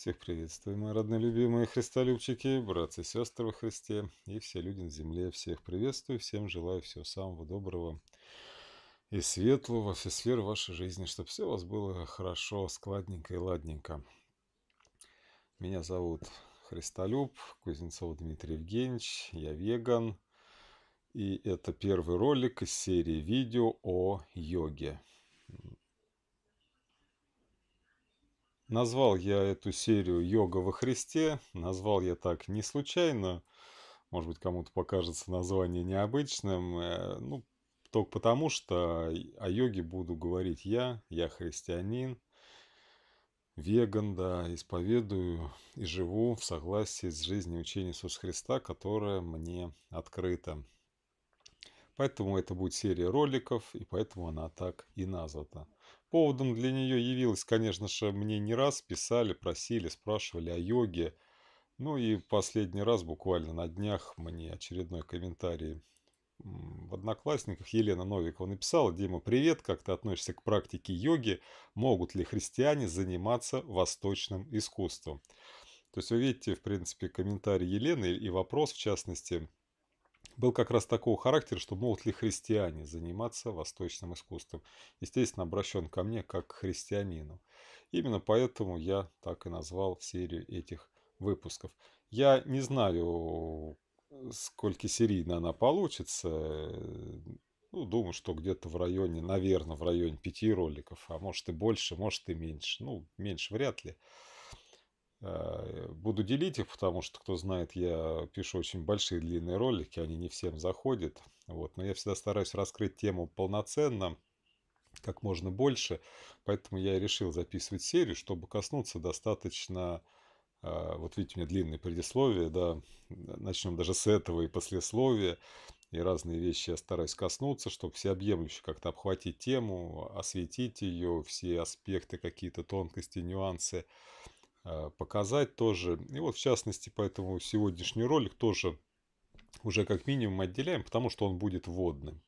Всех приветствую, мои родные, любимые христолюбчики, братцы и сестры во Христе и все люди на земле. Всех приветствую, всем желаю всего самого доброго и светлого во все сферы вашей жизни, чтобы все у вас было хорошо, складненько и ладненько. Меня зовут Христолюб Кузнецов Дмитрий Евгеньевич, я веган. И это первый ролик из серии видео о йоге. Назвал я эту серию «Йога во Христе». Назвал я так не случайно. Может быть, кому-то покажется название необычным. Э, ну, только потому, что о йоге буду говорить я. Я христианин, веган, да, исповедую и живу в согласии с жизнью учения Иисуса Христа, которое мне открыто. Поэтому это будет серия роликов, и поэтому она так и названа. Поводом для нее явилось, конечно же, мне не раз писали, просили, спрашивали о йоге. Ну и последний раз, буквально на днях, мне очередной комментарий в Одноклассниках Елена Новикова написала, Дима, привет, как ты относишься к практике йоги, могут ли христиане заниматься восточным искусством? То есть вы видите, в принципе, комментарий Елены и вопрос, в частности, был как раз такого характера, что могут ли христиане заниматься восточным искусством. Естественно, обращен ко мне как к христианину. Именно поэтому я так и назвал серию этих выпусков. Я не знаю, сколько серийно она получится. Ну, думаю, что где-то в районе, наверное, в районе пяти роликов, а может и больше, может и меньше. Ну, меньше вряд ли. Э, буду делить их, потому что, кто знает, я пишу очень большие длинные ролики, они не всем заходят. Вот. Но я всегда стараюсь раскрыть тему полноценно, как можно больше. Поэтому я и решил записывать серию, чтобы коснуться достаточно... Э, вот видите, у меня длинное предисловие, да. Начнем даже с этого и послесловия. И разные вещи я стараюсь коснуться, чтобы всеобъемлюще как-то обхватить тему, осветить ее, все аспекты, какие-то тонкости, нюансы. Э, показать тоже. И вот в частности, поэтому сегодняшний ролик тоже уже как минимум отделяем, потому что он будет водным.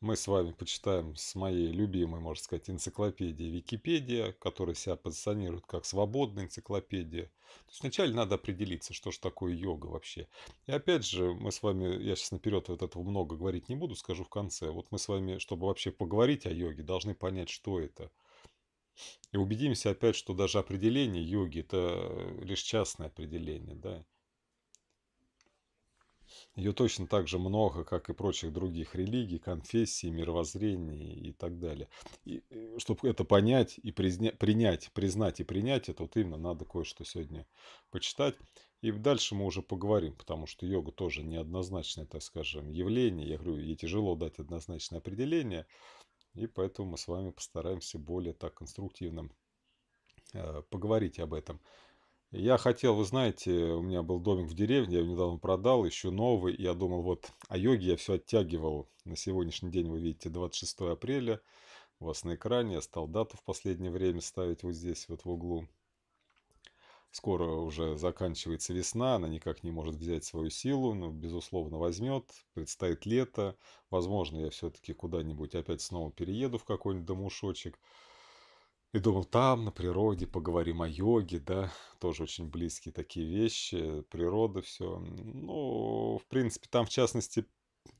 Мы с вами почитаем с моей любимой, можно сказать, энциклопедии Википедия, которая себя позиционирует как свободная энциклопедия. То есть вначале надо определиться, что же такое йога вообще. И опять же, мы с вами, я сейчас наперед вот этого много говорить не буду, скажу в конце. Вот мы с вами, чтобы вообще поговорить о йоге, должны понять, что это – и убедимся опять, что даже определение йоги – это лишь частное определение. Да? Ее точно так же много, как и прочих других религий, конфессий, мировоззрений и так далее. И, э, чтобы это понять и призня, принять, признать и принять, это вот именно надо кое-что сегодня почитать. И дальше мы уже поговорим, потому что йога тоже неоднозначное, так скажем, явление. Я говорю, ей тяжело дать однозначное определение – и поэтому мы с вами постараемся более так конструктивно э, поговорить об этом. Я хотел, вы знаете, у меня был домик в деревне, я его недавно продал, еще новый. я думал, вот о йоге я все оттягивал. На сегодняшний день, вы видите, 26 апреля. У вас на экране. Я стал дату в последнее время ставить вот здесь, вот в углу. Скоро уже заканчивается весна, она никак не может взять свою силу, но, ну, безусловно, возьмет. Предстоит лето. Возможно, я все-таки куда-нибудь опять снова перееду в какой-нибудь домушочек. И думал, там, на природе, поговорим о йоге, да, тоже очень близкие такие вещи, природа, все. Ну, в принципе, там, в частности,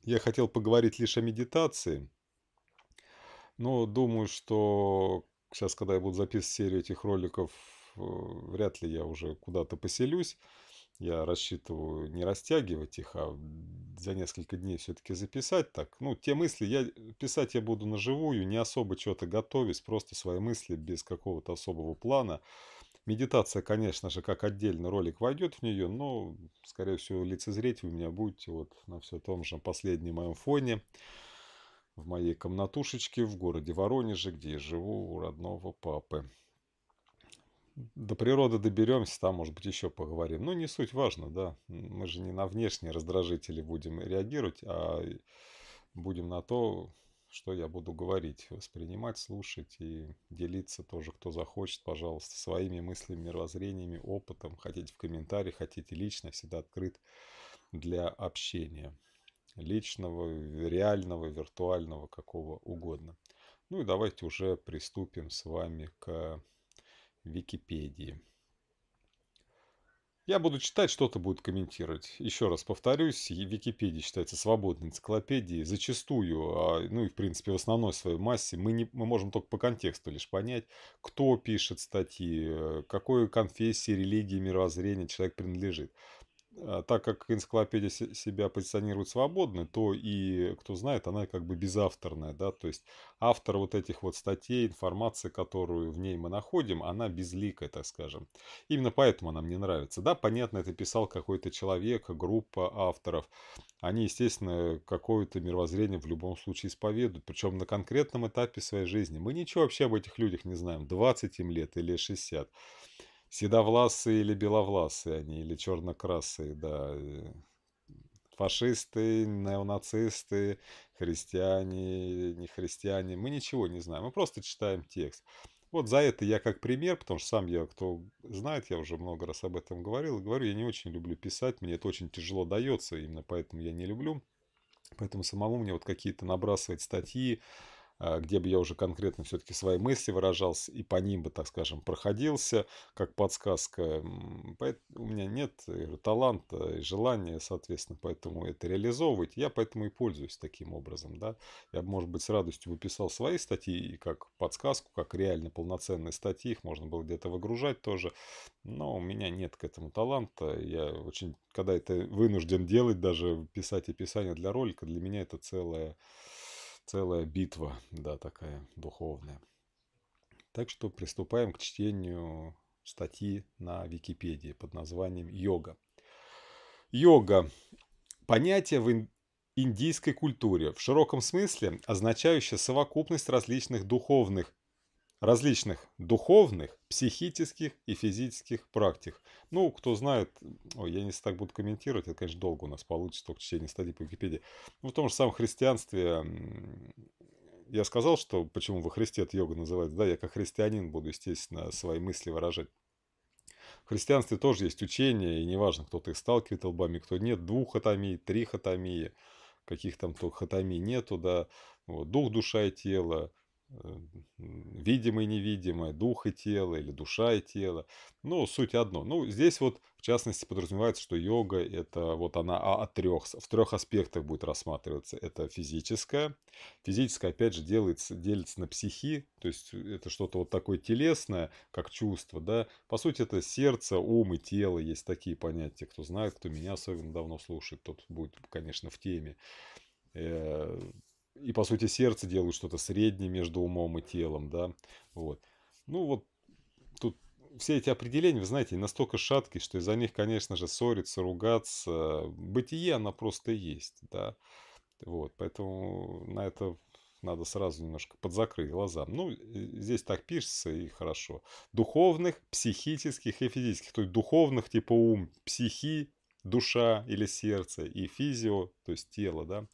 я хотел поговорить лишь о медитации. Но думаю, что сейчас, когда я буду записывать серию этих роликов, вряд ли я уже куда-то поселюсь. Я рассчитываю не растягивать их, а за несколько дней все-таки записать так. Ну, те мысли, я писать я буду на живую, не особо что-то готовясь, просто свои мысли без какого-то особого плана. Медитация, конечно же, как отдельный ролик войдет в нее, но, скорее всего, лицезреть вы меня будете вот на все том же последнем моем фоне, в моей комнатушечке в городе Воронеже, где я живу у родного папы до природы доберемся, там, может быть, еще поговорим. Ну, не суть важно, да. Мы же не на внешние раздражители будем реагировать, а будем на то, что я буду говорить, воспринимать, слушать и делиться тоже, кто захочет, пожалуйста, своими мыслями, мировоззрениями, опытом. Хотите в комментарии, хотите лично, всегда открыт для общения. Личного, реального, виртуального, какого угодно. Ну и давайте уже приступим с вами к Википедии. Я буду читать, что-то будет комментировать. Еще раз повторюсь, Википедия считается свободной энциклопедией. Зачастую, а, ну и в принципе в основной своей массе, мы, не, мы можем только по контексту лишь понять, кто пишет статьи, э, какой конфессии, религии, мировоззрения человек принадлежит. А так как энциклопедия себя позиционирует свободно, то и, кто знает, она как бы безавторная, да, то есть автор вот этих вот статей, информации, которую в ней мы находим, она безликая, так скажем. Именно поэтому она мне нравится. Да, понятно, это писал какой-то человек, группа авторов. Они, естественно, какое-то мировоззрение в любом случае исповедуют, причем на конкретном этапе своей жизни. Мы ничего вообще об этих людях не знаем, 20 им лет или 60 седовласые или беловласые они, или чернокрасые, да. Э, фашисты, неонацисты, христиане, не христиане. Мы ничего не знаем, мы просто читаем текст. Вот за это я как пример, потому что сам я, кто знает, я уже много раз об этом говорил, говорю, я не очень люблю писать, мне это очень тяжело дается, именно поэтому я не люблю. Поэтому самому мне вот какие-то набрасывать статьи, а, где бы я уже конкретно все-таки свои мысли выражался и по ним бы, так скажем, проходился, как подсказка. Поэтому у меня нет э, таланта и желания, соответственно, поэтому это реализовывать. Я поэтому и пользуюсь таким образом. Да? Я, бы может быть, с радостью выписал свои статьи и как подсказку, как реально полноценные статьи. Их можно было где-то выгружать тоже. Но у меня нет к этому таланта. Я очень, когда это вынужден делать, даже писать описание для ролика, для меня это целое целая битва, да, такая духовная. Так что приступаем к чтению статьи на Википедии под названием «Йога». Йога – понятие в индийской культуре, в широком смысле означающее совокупность различных духовных различных духовных, психических и физических практик. Ну, кто знает, ой, я не так буду комментировать, это, конечно, долго у нас получится, только чтение стадии по Википедии. Ну, в том же самом христианстве я сказал, что почему во Христе это йога называется, да, я как христианин буду, естественно, свои мысли выражать. В христианстве тоже есть учение, и неважно, кто ты сталкивает лбами, кто нет, двух атомий, три хатомии, каких там то хатомий нету, да, вот, дух, душа и тело, Эм, видимое и невидимое, дух и тело, или душа и тело. Ну, суть одно. Ну, здесь вот, в частности, подразумевается, что йога, это вот она а, от трех, в трех аспектах будет рассматриваться. Это физическое. Физическое, опять же, делается, делится на психи, то есть э, это что-то вот такое телесное, как чувство, да. По сути, это сердце, ум и тело, есть такие понятия. Кто знает, кто меня особенно давно слушает, тот будет, конечно, в теме э, и, по сути, сердце делают что-то среднее между умом и телом, да, вот. Ну, вот тут все эти определения, вы знаете, настолько шаткие, что из-за них, конечно же, ссориться, ругаться. Бытие, оно просто есть, да. Вот, поэтому на это надо сразу немножко подзакрыть глаза. Ну, здесь так пишется и хорошо. Духовных, психических и физических. То есть духовных типа ум, психи, душа или сердце, и физио, то есть тело, да,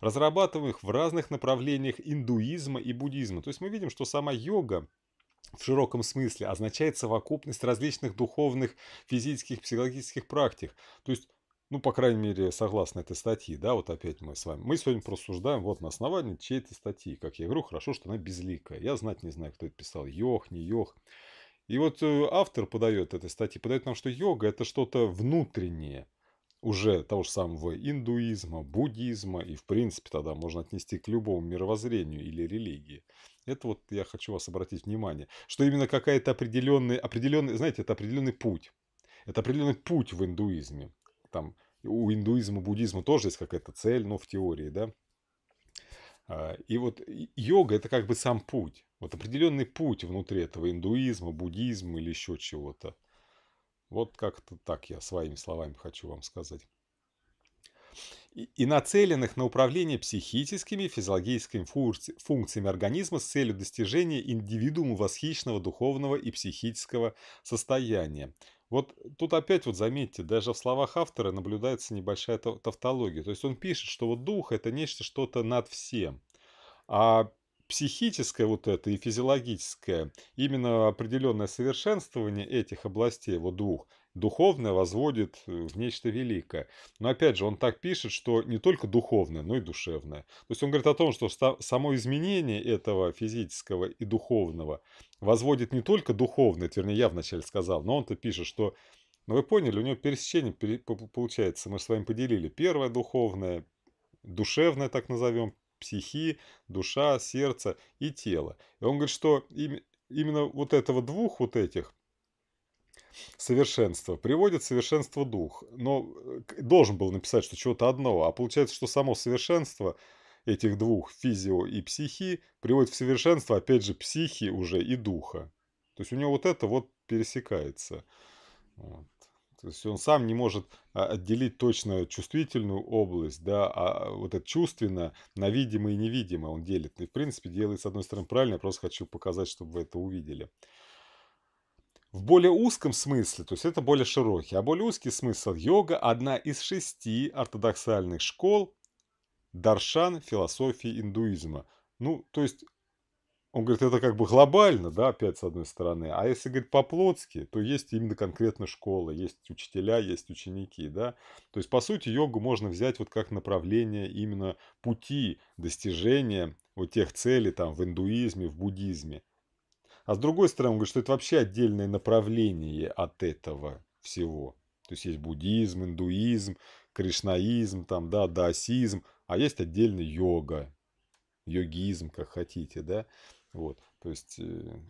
разрабатываем их в разных направлениях индуизма и буддизма. То есть мы видим, что сама йога в широком смысле означает совокупность различных духовных, физических, психологических практик. То есть ну, по крайней мере, согласно этой статье, да, вот опять мы с вами. Мы сегодня просуждаем вот на основании чьей-то статьи. Как я говорю, хорошо, что она безликая. Я знать не знаю, кто это писал. Йох, не йох. И вот э, автор подает этой статьи, подает нам, что йога – это что-то внутреннее – уже того же самого индуизма, буддизма, и в принципе тогда можно отнести к любому мировоззрению или религии. Это вот я хочу вас обратить внимание, что именно какая-то определенный, определенный, знаете, это определенный путь. Это определенный путь в индуизме. Там у индуизма, буддизма тоже есть какая-то цель, но ну, в теории, да. А, и вот йога – это как бы сам путь. Вот определенный путь внутри этого индуизма, буддизма или еще чего-то. Вот как-то так я своими словами хочу вам сказать. И, и нацеленных на управление психическими, физиологическими функциями организма с целью достижения индивидуума восхищенного духовного и психического состояния. Вот тут опять вот заметьте, даже в словах автора наблюдается небольшая тавтология. То есть он пишет, что вот дух это нечто что-то над всем. А психическое вот это и физиологическое, именно определенное совершенствование этих областей, вот двух, духовное возводит э, в нечто великое. Но опять же, он так пишет, что не только духовное, но и душевное. То есть он говорит о том, что само изменение этого физического и духовного возводит не только духовное, это, вернее, я вначале сказал, но он-то пишет, что но ну, вы поняли, у него пересечение получается, мы с вами поделили. Первое духовное, душевное, так назовем, психи, душа, сердце и тело. И он говорит, что именно вот этого двух вот этих совершенство приводит совершенство дух. Но э, должен был написать, что чего-то одного, а получается, что само совершенство этих двух, физио и психи, приводит в совершенство, опять же, психи уже и духа. То есть у него вот это вот пересекается. Вот. То есть он сам не может а, отделить точно чувствительную область, да, а, а вот это чувственно на видимое и невидимое он делит. И в принципе делает с одной стороны правильно, я просто хочу показать, чтобы вы это увидели. В более узком смысле, то есть это более широкий, а более узкий смысл йога – одна из шести ортодоксальных школ Даршан философии индуизма. Ну, то есть он говорит, это как бы глобально, да, опять с одной стороны. А если, говорить по-плотски, то есть именно конкретно школа, есть учителя, есть ученики, да. То есть, по сути, йогу можно взять вот как направление именно пути достижения вот тех целей там в индуизме, в буддизме. А с другой стороны, он говорит, что это вообще отдельное направление от этого всего. То есть есть буддизм, индуизм, кришнаизм, там, да, даосизм, а есть отдельно йога, йогизм, как хотите, да. Вот, то есть э,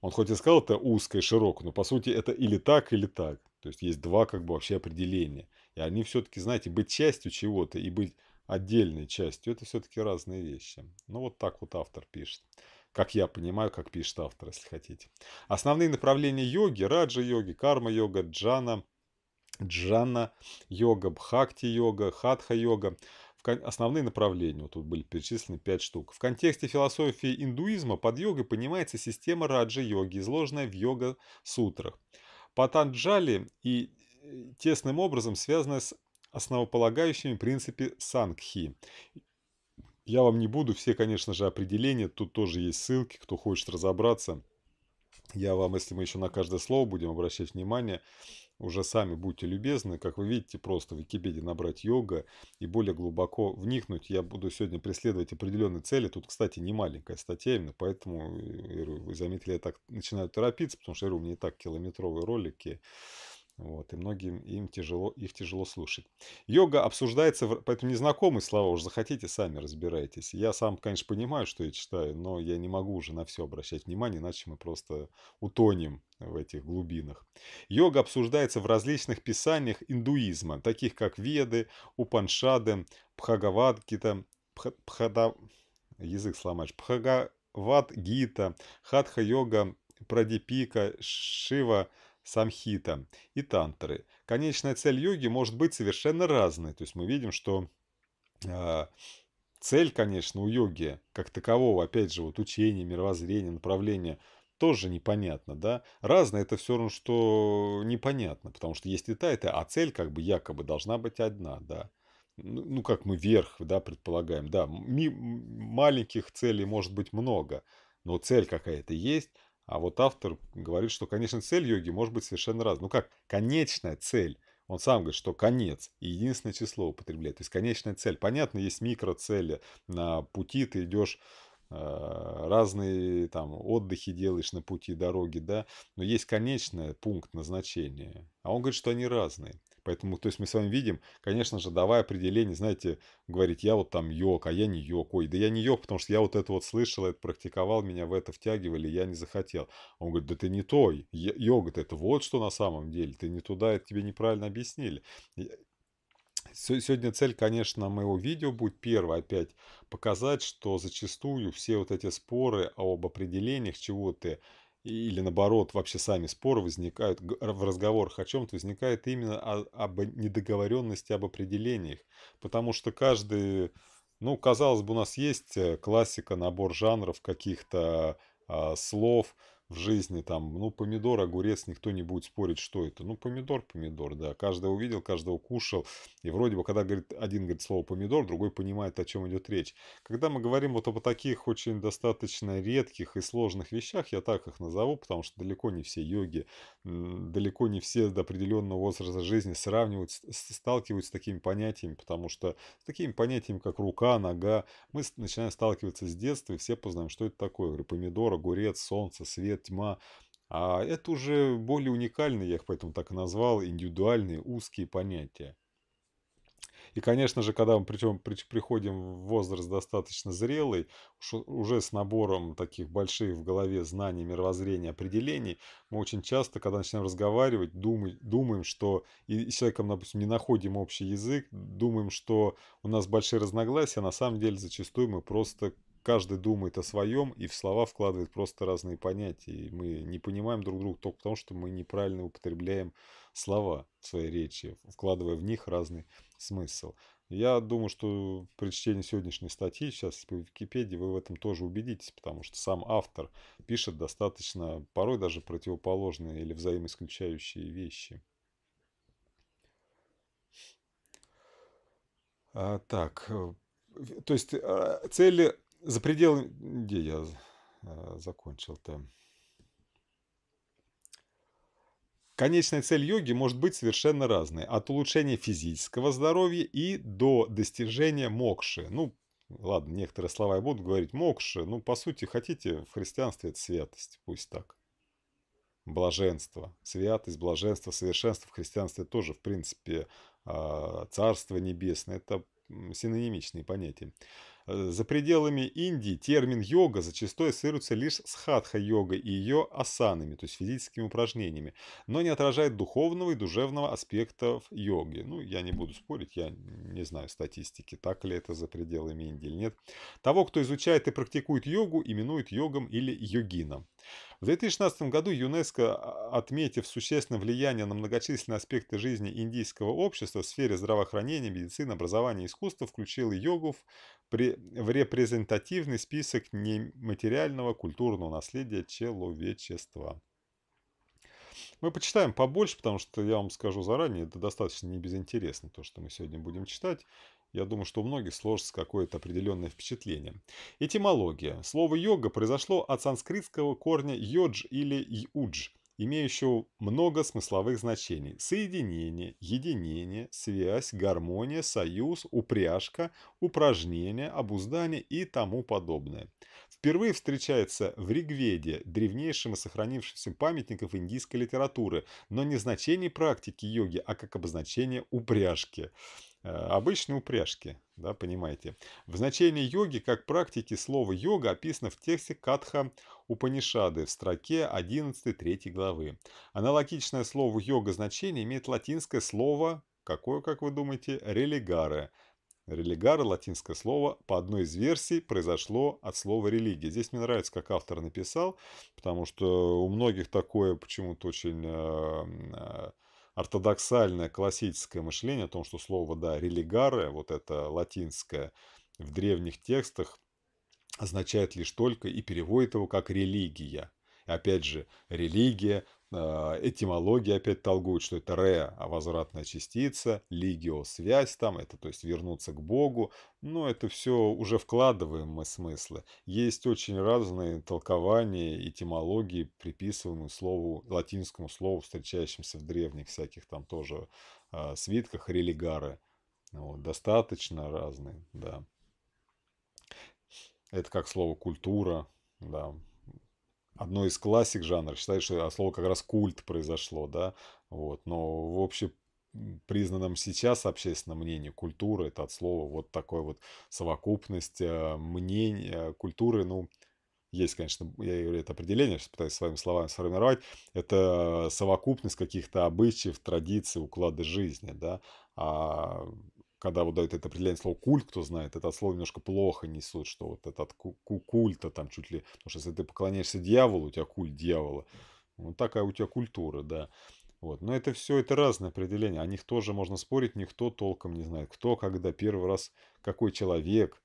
он хоть и сказал это узко и широко, но по сути это или так, или так. То есть есть два как бы вообще определения. И они все-таки, знаете, быть частью чего-то и быть отдельной частью, это все-таки разные вещи. Ну вот так вот автор пишет. Как я понимаю, как пишет автор, если хотите. Основные направления йоги, раджа-йоги, карма-йога, джана, джана-йога, бхакти-йога, хатха-йога – основные направления, вот тут были перечислены 5 штук. В контексте философии индуизма под йогой понимается система раджа-йоги, изложенная в йога-сутрах. Патанджали и э, тесным образом связанная с основополагающими принципами сангхи. Я вам не буду все, конечно же, определения, тут тоже есть ссылки, кто хочет разобраться. Я вам, если мы еще на каждое слово будем обращать внимание, уже сами будьте любезны, как вы видите, просто в Википедии набрать йога и более глубоко вникнуть. Я буду сегодня преследовать определенные цели. Тут, кстати, не маленькая статья именно, поэтому, э, вы заметили, я так начинаю торопиться, потому что, я говорю, у меня и так километровые ролики. Вот, и многим им тяжело, их тяжело слушать. Йога обсуждается, поэтому незнакомые слова уж захотите, сами разбирайтесь. Я сам, конечно, понимаю, что я читаю, но я не могу уже на все обращать внимание, иначе мы просто утонем в этих глубинах. Йога обсуждается в различных писаниях индуизма, таких как Веды, Упаншады, Пхагавадгита, Пх... Пхада... язык сломаешь, Пхагавадгита, Хатха-йога, Прадипика, Шива – самхита и тантры. Конечная цель йоги может быть совершенно разной. То есть мы видим, что э, цель, конечно, у йоги как такового, опять же, вот учение, мировоззрение, направление тоже непонятно, да. Разное это все равно, что непонятно, потому что есть и та, и та, а цель как бы якобы должна быть одна, да ну, ну как мы вверх, да, предполагаем, да, ми- маленьких целей может быть много, но цель какая-то есть, а вот автор говорит, что, конечно, цель йоги может быть совершенно разной. Ну как, конечная цель. Он сам говорит, что конец и единственное число употребляет. То есть конечная цель. Понятно, есть микроцели. На пути ты идешь а, разные там отдыхи делаешь на пути дороги, да, но есть конечный пункт назначения, а он говорит, что они разные. Поэтому, то есть мы с вами видим, конечно же, давая определение, знаете, говорить, я вот там йог, а я не йог. Ой, да я не йог, потому что я вот это вот слышал, это практиковал, меня в это втягивали, я не захотел. Он говорит, да ты не той, йога-то это вот что на самом деле, ты не туда, это тебе неправильно объяснили. Сегодня цель, конечно, моего видео будет первое, опять показать, что зачастую все вот эти споры об определениях чего ты или наоборот, вообще сами споры возникают, в разговорах о чем-то возникает именно о, об недоговоренности об определениях. Потому что каждый, ну, казалось бы, у нас есть э, классика, набор жанров каких-то а, слов, в жизни, там, ну, помидор, огурец, никто не будет спорить, что это. Ну, помидор, помидор, да. Каждый увидел, каждого кушал. И вроде бы, когда говорит, один говорит слово помидор, другой понимает, о чем идет речь. Когда мы говорим вот об таких очень достаточно редких и сложных вещах, я так их назову, потому что далеко не все йоги, далеко не все до определенного возраста жизни сравнивают, сталкиваются с такими понятиями, потому что с такими понятиями, как рука, нога, мы начинаем сталкиваться с детства, и все познаем, что это такое. Говорю, помидор, огурец, солнце, свет, свет, тьма. А это уже более уникальные, я их поэтому так и назвал, индивидуальные, узкие понятия. И, конечно же, когда мы причем, при, приходим в возраст достаточно зрелый, уже с набором таких больших в голове знаний, мировоззрения, определений, мы очень часто, когда начинаем разговаривать, думай, думаем, что и с человеком, допустим, не находим общий язык, думаем, что у нас большие разногласия, а на самом деле зачастую мы просто каждый думает о своем и в слова вкладывает просто разные понятия. И мы не понимаем друг друга только потому, что мы неправильно употребляем слова в своей речи, вкладывая в них разный смысл. Я думаю, что при чтении сегодняшней статьи сейчас по Википедии вы в этом тоже убедитесь, потому что сам автор пишет достаточно порой даже противоположные или взаимоисключающие вещи. А, так, э, то есть э, цели за пределы... Где я а, закончил-то? Конечная цель йоги может быть совершенно разной. От улучшения физического здоровья и до достижения мокши. Ну, ладно, некоторые слова я буду говорить мокши. Ну, по сути, хотите, в христианстве это святость. Пусть так. Блаженство. Святость, блаженство, совершенство в христианстве тоже, в принципе, а, Царство Небесное. Это синонимичные понятия. Э, за пределами Индии термин йога зачастую ассоциируется лишь с хатха-йогой и ее асанами, то есть физическими упражнениями, но не отражает духовного и душевного аспектов йоги. Ну, я не буду спорить, я не знаю статистики, так ли это за пределами Индии или нет. Того, кто изучает и практикует йогу, именуют йогом или йогином. В 2016 году ЮНЕСКО, а, отметив существенное влияние на многочисленные аспекты жизни индийского общества в сфере здравоохранения, медицины, образования и искусства, включил йогу в репрезентативный список нематериального культурного наследия человечества. Мы почитаем побольше, потому что я вам скажу заранее, это достаточно небезынтересно, то, что мы сегодня будем читать. Я думаю, что у многих сложится какое-то определенное впечатление. Этимология. Слово йога произошло от санскритского корня йодж или юдж, имеющего много смысловых значений. Соединение, единение, связь, гармония, союз, упряжка, упражнение, обуздание и тому подобное. Впервые встречается в Ригведе, древнейшем и сохранившемся памятников индийской литературы, но не значение практики йоги, а как обозначение упряжки. Э, обычной упряжки, да, понимаете. В значении йоги как практики слово йога описано в тексте Катха Упанишады в строке 11-3 главы. Аналогичное слово йога значение имеет латинское слово, какое, как вы думаете, религаре. Религары, латинское слово, по одной из версий произошло от слова религия. Здесь мне нравится, как автор написал, потому что у многих такое почему-то очень э, э, ортодоксальное классическое мышление о том, что слово, да, религаре вот это латинское, в древних текстах означает лишь только и переводит его как религия. И опять же, религия а, Этимология опять толгует, что это ре, а возвратная частица, лигио, связь там, это то есть вернуться к Богу. Но это все уже вкладываем мы смыслы. Есть очень разные толкования, этимологии, приписываемые слову, латинскому слову, встречающимся в древних всяких там тоже э, свитках, религары. Вот, достаточно разные, да. Это как слово культура, да, одной из классик жанра. Считают, что от а, слова как раз культ произошло, да. Вот. Но в общем признанном сейчас общественном мнении культура это от слова вот такой вот совокупность а, мнений а, культуры ну есть, конечно, я говорю, это определение, сейчас пытаюсь своими словами сформировать, это совокупность каких-то обычаев, традиций, уклады жизни, да, а когда вот дают это определение слова культ, кто знает, это слово немножко плохо несут, что вот этот ку- культа там чуть ли, потому что если ты поклоняешься дьяволу, у тебя культ дьявола, вот такая у тебя культура, да. Вот. Но это все, это разные определения, о них тоже можно спорить, никто толком не знает, кто, когда, первый раз, какой человек,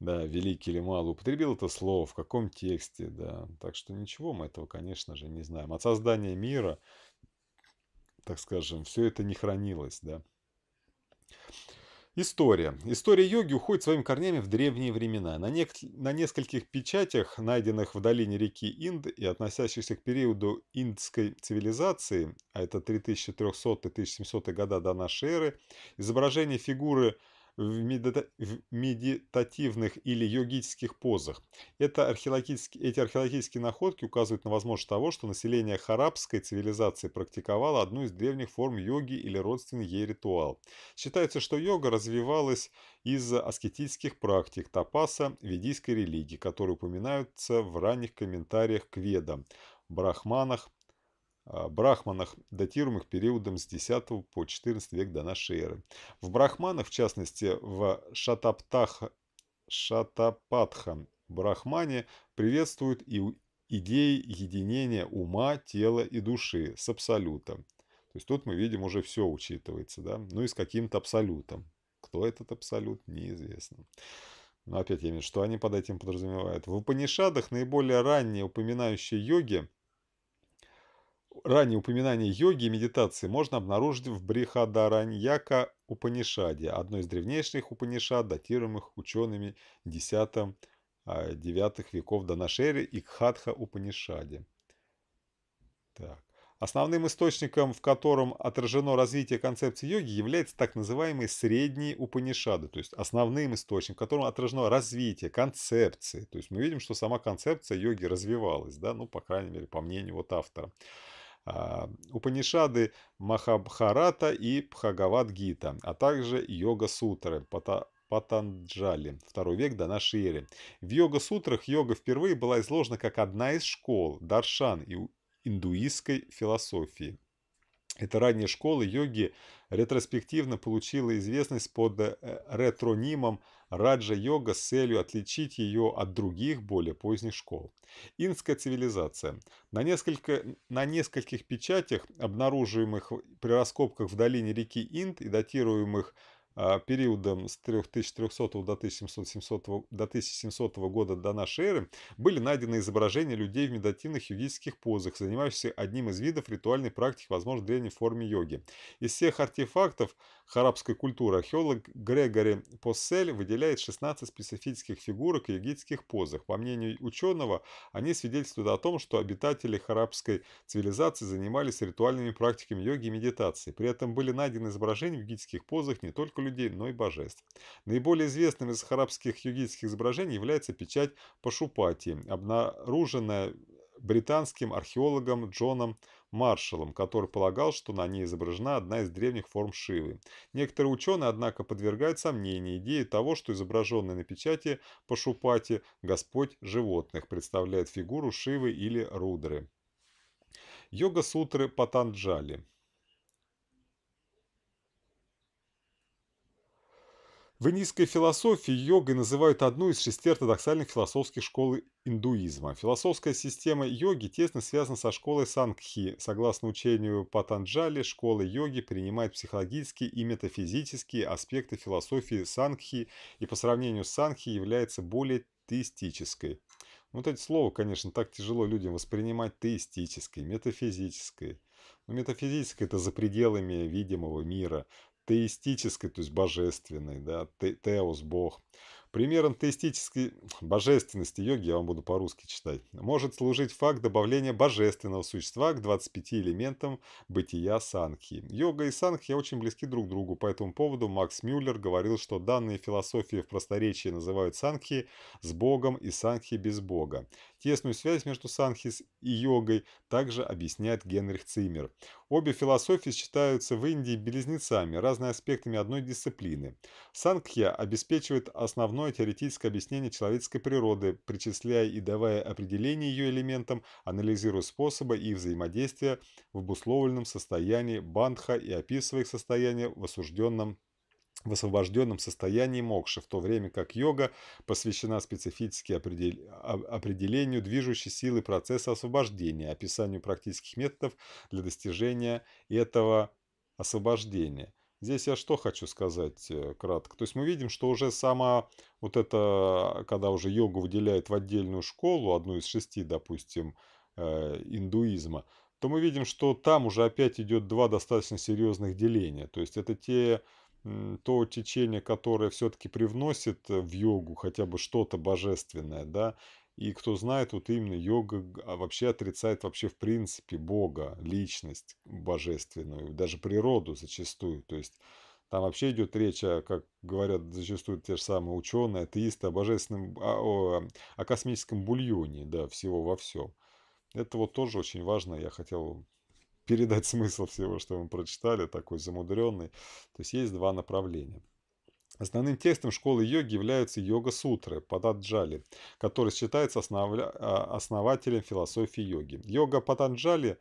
да, великий или малый, употребил это слово, в каком тексте, да. Так что ничего мы этого, конечно же, не знаем. От создания мира, так скажем, все это не хранилось, да. История. История йоги уходит своими корнями в древние времена. На, нек- на нескольких печатях, найденных в долине реки Инд и относящихся к периоду индской цивилизации, а это 3300-1700 года до нашей эры, изображение фигуры – в, медита... в медитативных или йогических позах. Это археологические... Эти археологические находки указывают на возможность того, что население харабской цивилизации практиковало одну из древних форм йоги или родственный ей ритуал. Считается, что йога развивалась из аскетических практик тапаса ведийской религии, которые упоминаются в ранних комментариях к ведам, брахманах, Э, брахманах, датируемых периодом с X по XIV век до нашей эры. В брахманах, в частности, в Шатаптах, Шатапатха брахмане приветствуют и идеи единения ума, тела и души с абсолютом. То есть тут мы видим уже все учитывается, да? ну и с каким-то абсолютом. Кто этот абсолют, неизвестно. Но опять я имею в виду, что они под этим подразумевают. В Упанишадах наиболее ранние упоминающие йоги – раннее упоминание йоги и медитации можно обнаружить в Брихадараньяка Упанишаде, одной из древнейших Упанишад, датируемых учеными X-IX а, веков до нашей эры и Кхатха Упанишаде. Так. Основным источником, в котором отражено развитие концепции йоги, является так называемые средние Упанишады, то есть основным источником, в котором отражено развитие концепции. То есть мы видим, что сама концепция йоги развивалась, да, ну, по крайней мере, по мнению вот автора. А, Упанишады Махабхарата и Пхагавадгита, а также Йога-сутры, Патанджали, второй век до нашей эры. В йога-сутрах йога впервые была изложена как одна из школ, даршан и индуистской философии. Эта ранняя школа йоги ретроспективно получила известность под э, ретронимом Раджа-йога с целью отличить ее от других, более поздних школ. Инская цивилизация. На, несколько, на нескольких печатях, обнаруживаемых при раскопках в долине реки Инд и датируемых а, периодом с 3300 до 1700, до 1700 года до нашей эры были найдены изображения людей в медитативных йогических позах, занимающихся одним из видов ритуальной практики, возможно, древней форме йоги. Из всех артефактов харабской культуры археолог Грегори Поссель выделяет 16 специфических фигурок и йогических позах. По мнению ученого, они свидетельствуют о том, что обитатели харабской цивилизации занимались ритуальными практиками йоги и медитации. При этом были найдены изображения в йогических позах не только людей, но и божеств. Наиболее известным из арабских югитских изображений является печать Пашупати, обнаруженная британским археологом Джоном Маршалом, который полагал, что на ней изображена одна из древних форм Шивы. Некоторые ученые, однако, подвергают сомнению идею того, что изображенный на печати Пашупати «Господь животных» представляет фигуру Шивы или Рудры. Йога-сутры Патанджали В индийской философии йогой называют одну из шести ортодоксальных философских школ индуизма. Философская система йоги тесно связана со школой Сангхи. Согласно учению Патанджали, школа йоги принимает психологические и метафизические аспекты философии Сангхи и по сравнению с Сангхи является более теистической. Вот эти слова, конечно, так тяжело людям воспринимать теистической, метафизической. Но метафизическое – это за пределами видимого мира теистической, то есть божественной, да, те, теос, бог. Примером теистической божественности йоги, я вам буду по-русски читать, может служить факт добавления божественного существа к 25 элементам бытия санхи. Йога и санхи очень близки друг к другу, по этому поводу Макс Мюллер говорил, что данные философии в просторечии называют санхи с богом и санхи без бога. Тесную связь между санхис и йогой также объясняет Генрих Циммер. Обе философии считаются в Индии близнецами, разными аспектами одной дисциплины. Сангхья обеспечивает основное теоретическое объяснение человеческой природы, причисляя и давая определение ее элементам, анализируя способы и взаимодействия в обусловленном состоянии бандха и описывая их состояние в осужденном в освобожденном состоянии мокши, в то время как йога посвящена специфически а, определению движущей силы процесса освобождения, описанию практических методов для достижения этого освобождения. Здесь я что хочу сказать э, кратко. То есть мы видим, что уже сама вот это, когда уже йогу выделяет в отдельную школу, одну из шести, допустим, э, индуизма, то мы видим, что там уже опять идет два достаточно серьезных деления. То есть это те то течение, которое все-таки привносит э, в йогу хотя бы что-то божественное, да, и кто знает, вот именно йога а вообще отрицает вообще в принципе Бога, личность божественную, даже природу зачастую. То есть там вообще идет речь, о, а, как говорят зачастую те же самые ученые, атеисты, о божественном, а, о, о, о космическом бульоне, да, всего во всем. Это вот тоже очень важно, я хотел передать смысл всего, что мы прочитали, такой замудренный. То есть есть два направления. Основным текстом школы йоги является йога-сутры Патаджали, который считается основля... А, основателем философии йоги. Йога Патаджали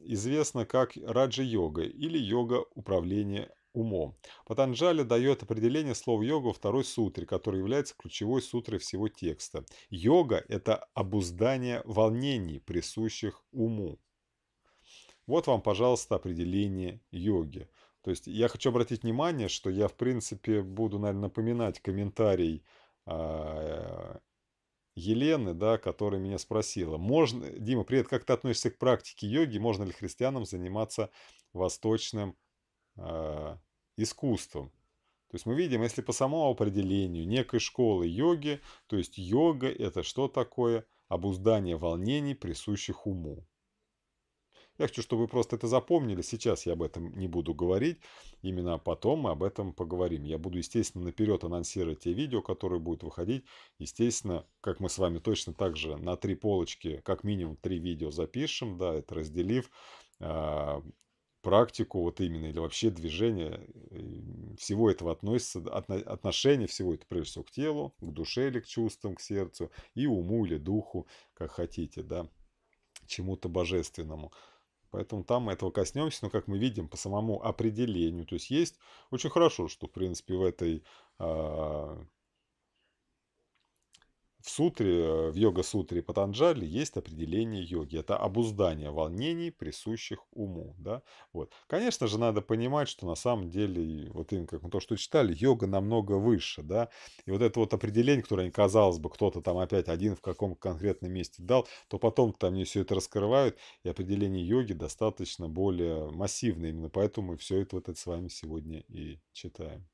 известна как раджа-йога или йога управления умом. Патанджали дает определение слова йога во второй сутре, которая является ключевой сутрой всего текста. Йога – это обуздание волнений, присущих уму. Вот вам, пожалуйста, определение йоги. То есть я хочу обратить внимание, что я, в принципе, буду, наверное, напоминать комментарий а, Елены, да, которая меня спросила, можно, Дима, привет, как ты относишься к практике йоги, можно ли христианам заниматься восточным а, искусством? То есть мы видим, если по самому определению некой школы йоги, то есть йога это что такое? Обуздание волнений, присущих уму. Я хочу, чтобы вы просто это запомнили. Сейчас я об этом не буду говорить. Именно потом мы об этом поговорим. Я буду, естественно, наперед анонсировать те видео, которые будут выходить. Естественно, как мы с вами точно так же на три полочки, как минимум три видео запишем, да, это разделив а, практику вот именно или вообще движение э, всего этого относится отношение всего это прежде всего к телу к душе или к чувствам к сердцу и уму или духу как хотите да чему-то божественному Поэтому там мы этого коснемся, но, как мы видим, по самому определению. То есть есть очень хорошо, что, в принципе, в этой а, в сутре, э, в йога-сутре Патанджали есть определение йоги. Это обуздание волнений, присущих уму. Да? Вот. Конечно же, надо понимать, что на самом деле, вот им, как мы то, что читали, йога намного выше. Да? И вот это вот определение, которое, казалось бы, кто-то там опять один в каком конкретном месте дал, то потом там мне все это раскрывают, и определение йоги достаточно более массивное. Именно поэтому мы все это вот это с вами сегодня и читаем.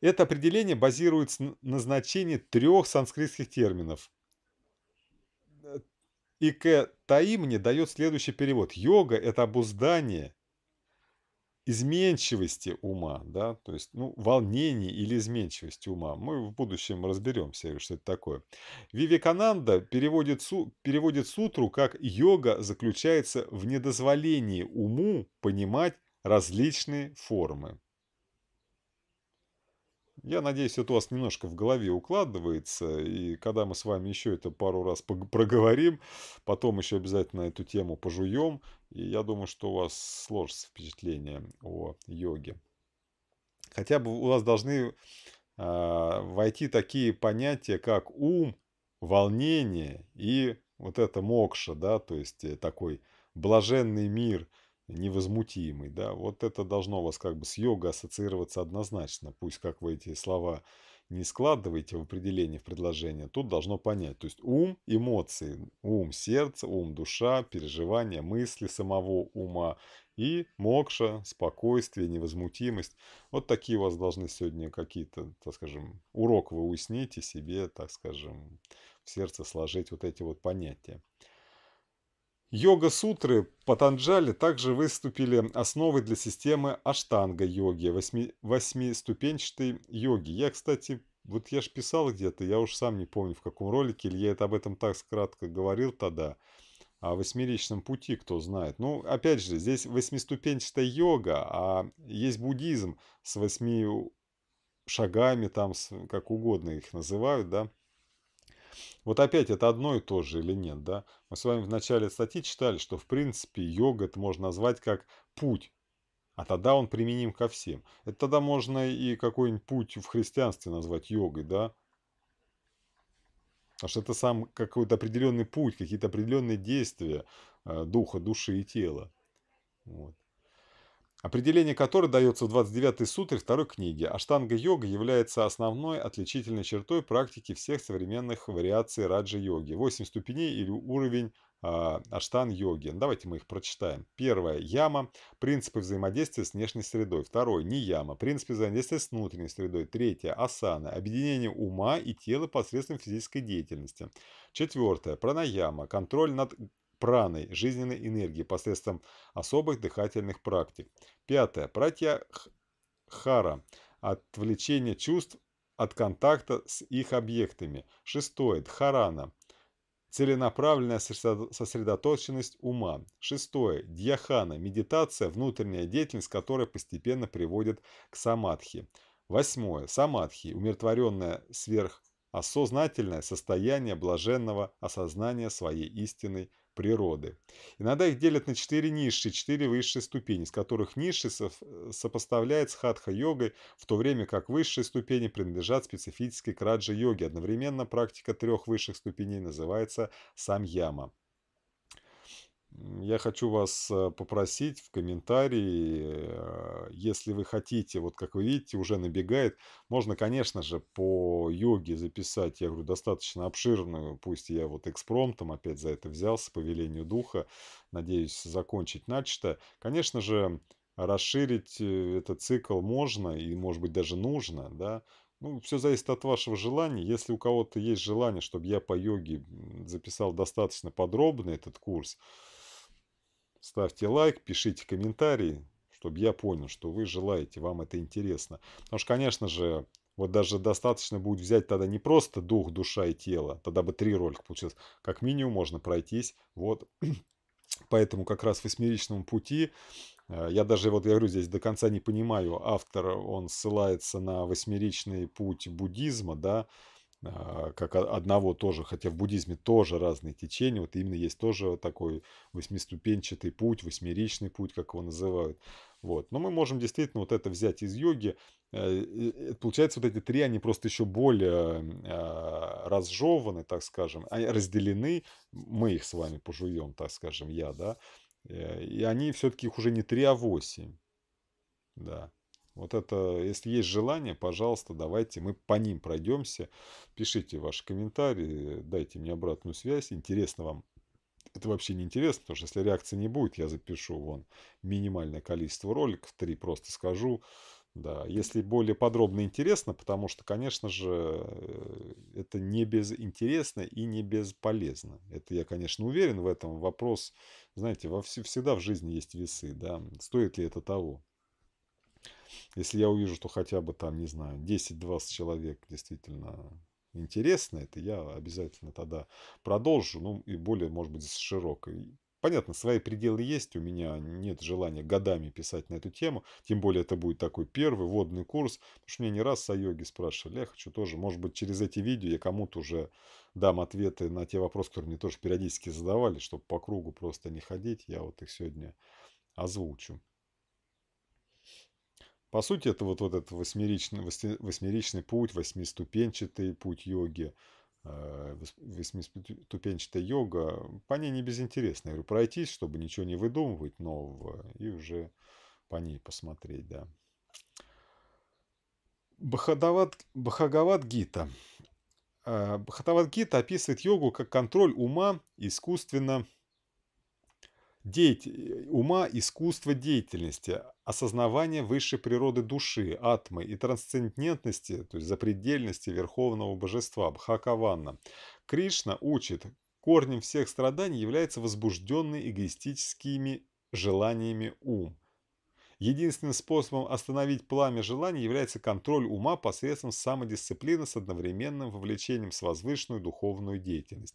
Это определение базируется на значении трех санскритских терминов. Э, и к Таимне дает следующий перевод. Йога – это обуздание изменчивости ума, да, то есть, ну, волнений или изменчивости ума. Мы в будущем разберемся, что это такое. Вивекананда переводит, переводит сутру как «йога заключается в недозволении уму понимать различные формы». Я надеюсь, это у вас немножко в голове укладывается, и когда мы с вами еще это пару раз проговорим, потом еще обязательно эту тему пожуем, и я думаю, что у вас сложится впечатление о йоге. Хотя бы у вас должны э, войти такие понятия, как ум, волнение и вот это мокша, да, то есть э, такой блаженный мир – невозмутимый, да, вот это должно у вас как бы с йога ассоциироваться однозначно, пусть как вы эти слова не складываете в определение в предложение, тут должно понять, то есть ум, эмоции, ум сердце, ум душа, переживания, мысли самого ума и мокша, спокойствие, невозмутимость. Вот такие у вас должны сегодня какие-то, так скажем, урок вы уясните себе, так скажем, в сердце сложить вот эти вот понятия. Йога-сутры Патанджали также выступили основой для системы аштанга-йоги, восьми, восьмиступенчатой йоги. Я, кстати, вот я же писал где-то, я уж сам не помню в каком ролике, или я это об этом так кратко говорил тогда, о восьмеричном пути, кто знает. Ну, опять же, здесь восьмиступенчатая йога, а есть буддизм с восьми шагами, там, как угодно их называют, да, вот опять это одно и то же или нет, да? Мы с вами в начале статьи читали, что в принципе йога это можно назвать как путь. А тогда он применим ко всем. Это тогда можно и какой-нибудь путь в христианстве назвать йогой, да? Потому что это сам какой-то определенный путь, какие-то определенные действия э, духа, души и тела. Вот определение которой дается в 29-й сутре второй книги. Аштанга-йога является основной отличительной чертой практики всех современных вариаций раджа-йоги. 8 ступеней или уровень а, аштан-йоги. Давайте мы их прочитаем. Первое. Яма. Принципы взаимодействия с внешней средой. Второе. Нияма. Принципы взаимодействия с внутренней средой. Третье. Асана. Объединение ума и тела посредством физической деятельности. Четвертое. Пранаяма. Контроль над праной, жизненной энергии посредством особых дыхательных практик. Пятое. пратья хара отвлечение чувств от контакта с их объектами. Шестое. Дхарана – целенаправленная сосредоточенность ума. Шестое. Дьяхана – медитация, внутренняя деятельность, которая постепенно приводит к самадхи. Восьмое. Самадхи – умиротворенное сверх осознательное а состояние блаженного осознания своей истинной природы. Иногда их делят на четыре низшие, четыре высшие ступени, из которых низшие э, сопоставляет с хатха-йогой, в то время как высшие ступени принадлежат специфической краджа-йоге. Одновременно практика трех высших ступеней называется самьяма. Я хочу вас э, попросить в комментарии, э, если вы хотите, вот как вы видите, уже набегает. Можно, конечно же, по йоге записать, я говорю, достаточно обширную, пусть я вот экспромтом опять за это взялся, по велению духа, надеюсь закончить начатое. Конечно же, расширить э, этот цикл можно и, может быть, даже нужно, да, ну, все зависит от вашего желания. Если у кого-то есть желание, чтобы я по йоге записал достаточно подробно этот курс, Ставьте лайк, пишите комментарии, чтобы я понял, что вы желаете, вам это интересно. Потому что, конечно же, вот даже достаточно будет взять тогда не просто дух, душа и тело, тогда бы три ролика получилось. Как минимум можно пройтись. Вот. Поэтому как раз в восьмеричном пути, э, я даже, вот я говорю, здесь до конца не понимаю, автор, он ссылается на восьмеричный путь буддизма, да, а, как одного тоже, хотя в буддизме тоже разные течения, вот именно есть тоже такой восьмиступенчатый путь, восьмеричный путь, как его называют. Вот. Но мы можем действительно вот это взять из йоги. Э, получается, вот эти три, они просто еще более а, разжеваны, так скажем, они разделены, мы их с вами пожуем, так скажем, я, да, э, и они все-таки их уже не три, а восемь, да. Вот это, если есть желание, пожалуйста, давайте мы по ним пройдемся. Пишите ваши комментарии, дайте мне обратную связь. Интересно вам это вообще не интересно, потому что если реакции не будет, я запишу вон минимальное количество роликов, три просто скажу. Да, если более подробно интересно, потому что, конечно же, это не безинтересно и не безполезно. Это я, конечно, уверен в этом. Вопрос, знаете, во, всегда в жизни есть весы, да, стоит ли это того. Если я увижу, что хотя бы там, не знаю, 10-20 человек действительно интересно, это я обязательно тогда продолжу, ну и более, может быть, широкой. Понятно, свои пределы есть, у меня нет желания годами писать на эту тему, тем более это будет такой первый водный курс, потому что меня не раз о йоге спрашивали, я хочу тоже, может быть, через эти видео я кому-то уже дам ответы на те вопросы, которые мне тоже периодически задавали, чтобы по кругу просто не ходить, я вот их сегодня озвучу. По сути, это вот, вот этот восьмеричный, восьмеричный путь, восьмиступенчатый путь йоги, э, восьмиступенчатая йога. По ней не безинтересно. Я говорю, пройтись, чтобы ничего не выдумывать нового, и уже по ней посмотреть, да. Бахадават, Бхагават Гита. Э, Бхагават Гита описывает йогу как контроль ума искусственно деятель, э, ума искусства деятельности, осознавание высшей природы души, атмы и трансцендентности, то есть запредельности верховного божества Бхакаванна. Кришна учит, корнем всех страданий является возбужденный эгоистическими желаниями ум. Единственным способом остановить пламя желаний является контроль ума посредством самодисциплины с одновременным вовлечением с возвышенную духовную деятельность.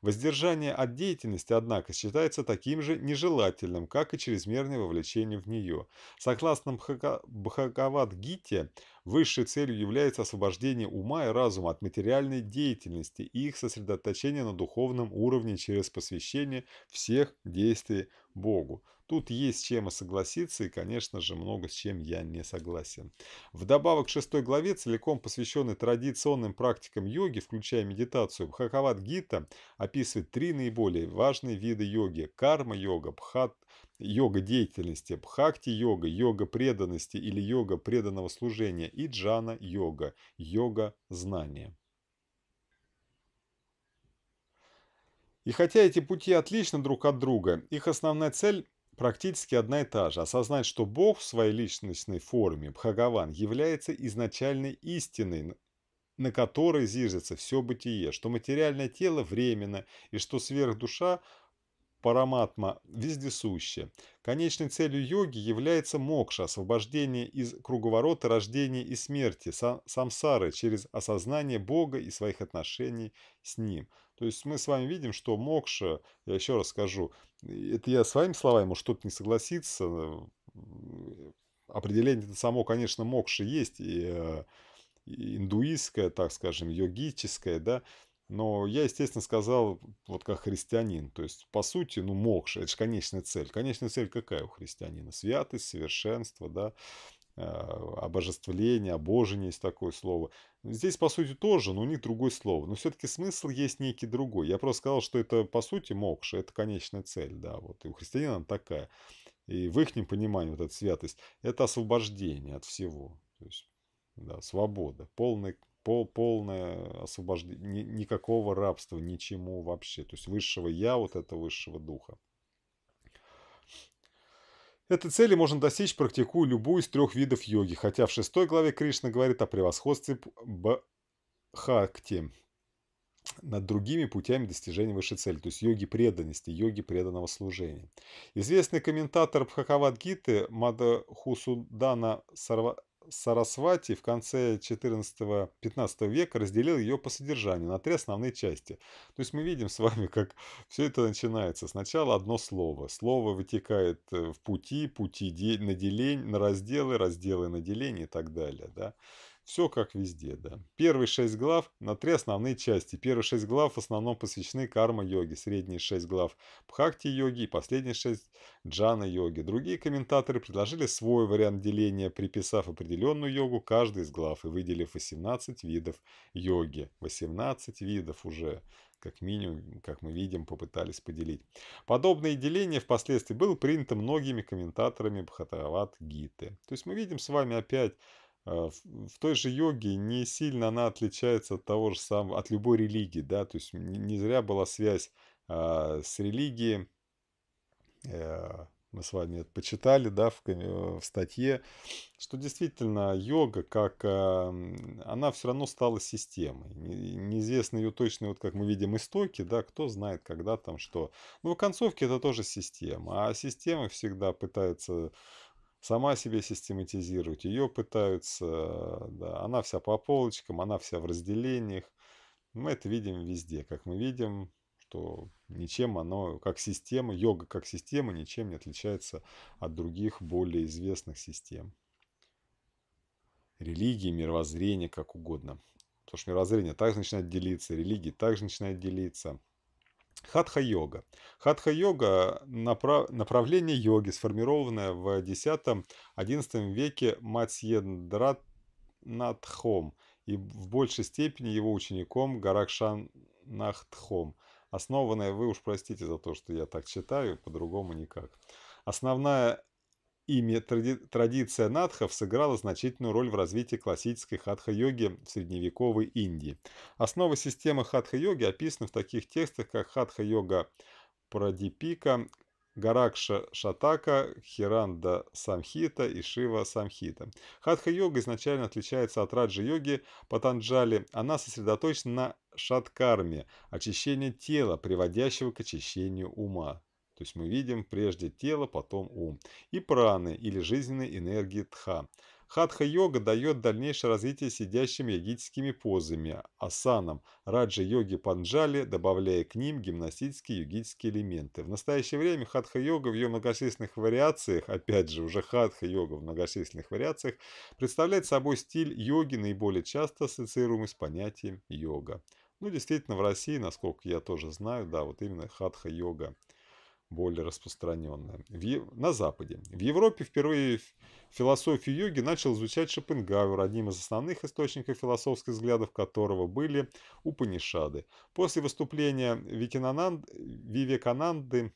Воздержание от деятельности, однако, считается таким же нежелательным, как и чрезмерное вовлечение в нее. Согласно Бхагавад-гите, Высшей целью является освобождение ума и разума от материальной деятельности и их сосредоточение на духовном уровне через посвящение всех действий Богу. Тут есть с чем и согласиться, и, конечно же, много с чем я не согласен. Вдобавок к шестой главе, целиком посвященной традиционным практикам йоги, включая медитацию, Бхакават Гита описывает три наиболее важные виды йоги – карма-йога, бхат йога деятельности, бхакти-йога, йога преданности или йога преданного служения и джана-йога, йога знания. И хотя эти пути отличны друг от друга, их основная цель практически одна и та же – осознать, что Бог в своей личностной форме, Бхагаван, является изначальной истиной, на которой зиждется все бытие, что материальное тело временно и что сверхдуша – параматма вездесуще. Конечной целью йоги является мокша, освобождение из круговорота рождения и смерти, самсары, через осознание Бога и своих отношений с Ним. То есть мы с вами видим, что мокша, я еще раз скажу, это я своими словами, может кто-то не согласится, э, определение само, конечно, мокша есть, и, э, и индуистское, так скажем, йогическое, да, но я, естественно, сказал, вот как христианин, то есть, по сути, ну, мокша, это же конечная цель. Конечная цель какая у христианина? Святость, совершенство, да, а, обожествление, обожение есть такое слово. Здесь, по сути, тоже, но у них другое слово. Но все-таки смысл есть некий другой. Я просто сказал, что это, по сути, мокша, это конечная цель, да, вот, и у христианина она такая. И в их понимании вот эта святость, это освобождение от всего, то есть, да, свобода, полная пол, полное освобождение, ни, никакого рабства, ничему вообще. То есть высшего я, вот это высшего духа. Этой цели можно достичь, практикуя любую из трех видов йоги, хотя в шестой главе Кришна говорит о превосходстве бхакти над другими путями достижения высшей цели, то есть йоги преданности, йоги преданного служения. Известный комментатор Бхакавадгиты Мадхусудана Сарва Сарасвати в конце 14-15 века разделил ее по содержанию на три основные части. То есть мы видим с вами, как все это начинается. Сначала одно слово. Слово вытекает э, в пути, пути на делень, на разделы, разделы на деление и так далее. Да? Все как везде, да. Первые шесть глав на три основные части. Первые шесть глав в основном посвящены карма-йоге, средние шесть глав бхакти-йоги и последние шесть джана-йоги. Другие комментаторы предложили свой вариант деления, приписав определенную йогу каждой из глав и выделив 18 видов йоги. 18 видов уже как минимум, как мы видим, попытались поделить. Подобное деление впоследствии было принято многими комментаторами Бхатават Гиты. То есть мы видим с вами опять а, в той же йоге не сильно она отличается от того же самого, от любой религии, да, то есть не зря была связь а, с религией, э, мы с вами это почитали, да, в, э, в статье, что действительно йога, как э, она все равно стала системой. Неизвестно ее точные, вот как мы видим, истоки, да, кто знает, когда там что. Ну в концовке это тоже система, а система всегда пытается сама себе систематизировать, ее пытаются, да, она вся по полочкам, она вся в разделениях. Мы это видим везде, как мы видим, что ничем оно, как система, йога как система ничем не отличается от других более известных систем. Религии, мировоззрения как угодно. Потому что мировоззрение также начинает делиться, религии также начинает делиться – Хатха-йога. Хатха-йога направ... – направление йоги, сформированное в X-XI веке Матсьендратнатхом и в большей степени его учеником Гаракшанахтхом, основанное, вы уж простите за то, что я так читаю, по-другому никак. Основная ими тради традиция надхов сыграла значительную роль в развитии классической хатха-йоги в средневековой Индии. Основа системы хатха-йоги описана в таких текстах, как хатха-йога Прадипика, Гаракша Шатака, Хиранда Самхита и Шива Самхита. Хатха-йога изначально отличается от раджа-йоги Патанджали. Она сосредоточена на шаткарме – очищении тела, приводящего к очищению ума. То есть мы видим прежде тело, потом ум. И праны или жизненные энергии тха. Хатха-йога дает дальнейшее развитие сидящим йогическими позами, асанам, раджа-йоги панджали, добавляя к ним гимнастические йогические элементы. В настоящее время хатха-йога в ее многочисленных вариациях, опять же уже хатха-йога в многочисленных вариациях, представляет собой стиль йоги, наиболее часто ассоциируемый с понятием йога. Ну, действительно, в России, насколько я тоже знаю, да, вот именно хатха-йога более распространенная. В, на Западе. В Европе впервые философию йоги начал изучать Шопенгауэр, одним из основных источников философских взглядов которого были Упанишады. После выступления Викинананд, Вивекананды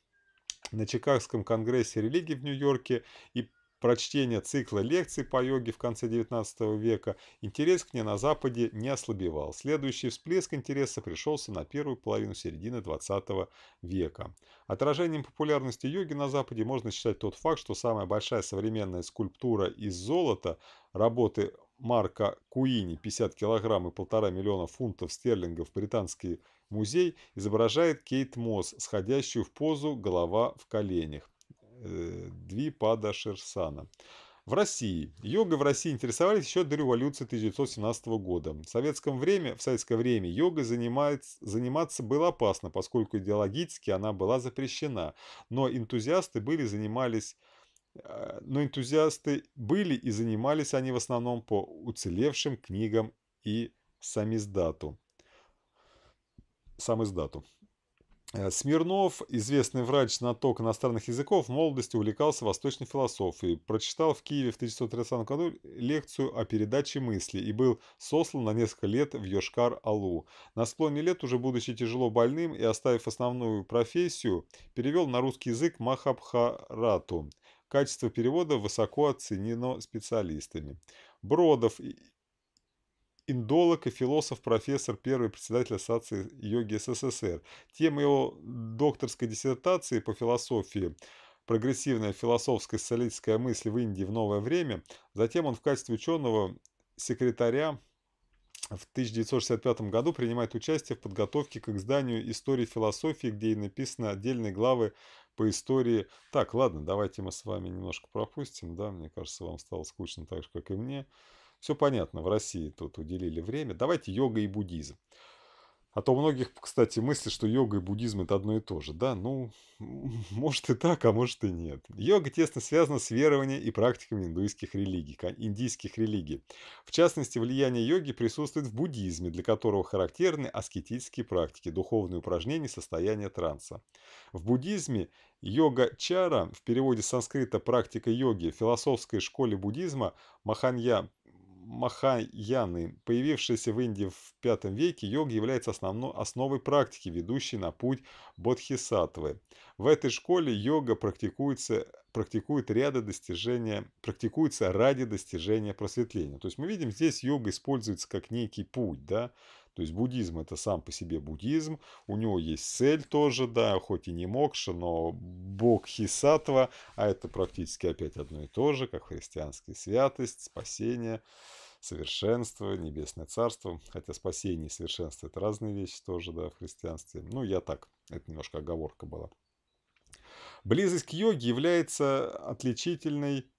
на Чикагском конгрессе религии в Нью-Йорке и прочтения цикла лекций по йоге в конце XIX века интерес к ней на Западе не ослабевал. Следующий всплеск интереса пришелся на первую половину середины XX века. Отражением популярности йоги на Западе можно считать тот факт, что самая большая современная скульптура из золота работы Марка Куини 50 килограмм и полтора миллиона фунтов стерлингов в британский музей изображает Кейт Мосс, сходящую в позу голова в коленях. Э, Двипада Шерсана. В России. йога в России интересовались еще до революции 1917 года. В, советском время, в советское время йогой заниматься было опасно, поскольку идеологически она была запрещена. Но энтузиасты были занимались э, но энтузиасты были и занимались они в основном по уцелевшим книгам и самиздату. Самиздату. Э, Смирнов, известный врач-знаток иностранных языков, в молодости увлекался восточной философией, прочитал в Киеве в 1930 году лекцию о передаче мысли и был сослан на несколько лет в Йошкар-Алу. На склоне лет, уже будучи тяжело больным и оставив основную профессию, перевел на русский язык Махабхарату. Качество перевода высоко оценено специалистами. Бродов индолог и философ, профессор, первый председатель Ассоциации йоги СССР. Тема его докторской диссертации по философии «Прогрессивная философская социалистическая мысль в Индии в новое время». Затем он в качестве ученого секретаря в 1965 году принимает участие в подготовке к изданию «Истории философии», где и написаны отдельные главы по истории. Так, ладно, давайте мы с вами немножко пропустим, да, мне кажется, вам стало скучно так же, как и мне. Все понятно, в России тут уделили время. Давайте йога и буддизм. А то у многих, кстати, мысли, что йога и буддизм это одно и то же. Да, ну, может и так, а может и нет. Йога тесно связана с верованием и практиками индуистских религий, индийских религий. В частности, влияние йоги присутствует в буддизме, для которого характерны аскетические практики, духовные упражнения, состояние транса. В буддизме йога-чара, в переводе с санскрита «практика йоги» философской школе буддизма Маханья Махаяны, появившийся в Индии в V веке, йог является основной, основой практики, ведущей на путь бодхисаттвы. В этой школе йога практикуется практикует ряда достижения, практикуется ради достижения просветления. То есть мы видим, здесь йога используется как некий путь, да, то есть буддизм это сам по себе буддизм, у него есть цель тоже, да, хоть и не мокша, но бог Хисатва, а это практически опять одно и то же, как христианская святость, спасение совершенство, небесное царство. Хотя спасение и совершенство – это разные вещи тоже, да, в христианстве. Ну, я так, это немножко оговорка была. Близость к йоге является отличительной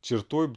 чертой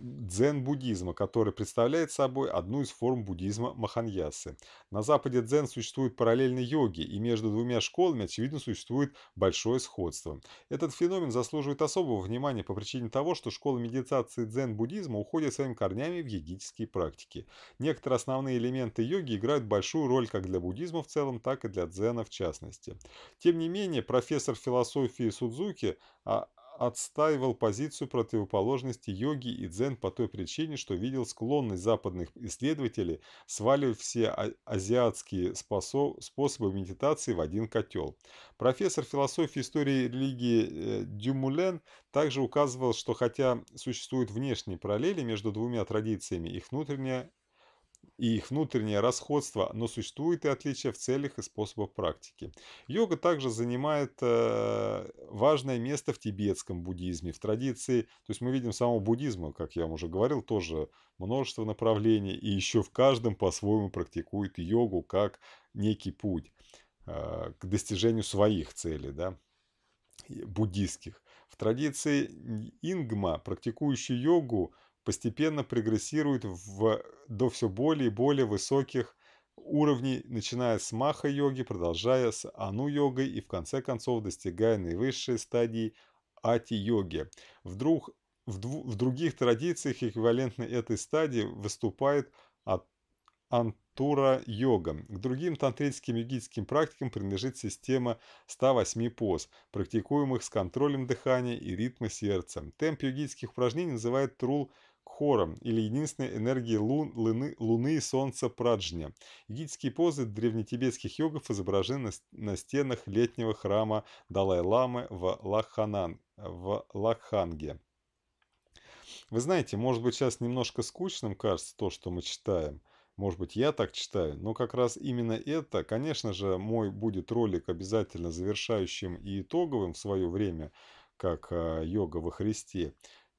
дзен-буддизма, который представляет собой одну из форм буддизма маханьясы. На Западе дзен существует параллельно йоги, и между двумя школами, очевидно, существует большое сходство. Этот феномен заслуживает особого внимания по причине того, что школа медитации дзен-буддизма уходит своими корнями в йогические практики. Некоторые основные элементы йоги играют большую роль как для буддизма в целом, так и для дзена в частности. Тем не менее, профессор философии Судзуки а отстаивал позицию противоположности йоги и дзен по той причине, что видел склонность западных исследователей сваливать все а, азиатские способы медитации в один котел. Профессор философии истории религии э, Дюмулен также указывал, что хотя существуют внешние параллели между двумя традициями, их внутренняя и их внутреннее расходство, но существует и отличие в целях и способах практики. Йога также занимает э, важное место в тибетском буддизме, в традиции, то есть мы видим самого буддизма, как я вам уже говорил, тоже множество направлений, и еще в каждом по-своему практикует йогу как некий путь э, к достижению своих целей, да, буддийских. В традиции ингма, практикующий йогу, постепенно прогрессирует в, до все более и более высоких уровней, начиная с маха-йоги, продолжая с ану-йогой и в конце концов достигая наивысшей стадии ати-йоги. Вдруг в, дву, в других традициях эквивалентно этой стадии выступает от антура йога. К другим тантрическим йогическим практикам принадлежит система 108 поз, практикуемых с контролем дыхания и ритма сердца. Темп йогических упражнений называют трул Хором или единственной энергии лун, луны, луны и солнца Праджня. Египетские позы древнетибетских йогов изображены на, на стенах летнего храма Далай-ламы в, в Лаханге. Вы знаете, может быть сейчас немножко скучным кажется то, что мы читаем. Может быть, я так читаю, но как раз именно это, конечно же, мой будет ролик обязательно завершающим и итоговым в свое время, как э, йога во Христе.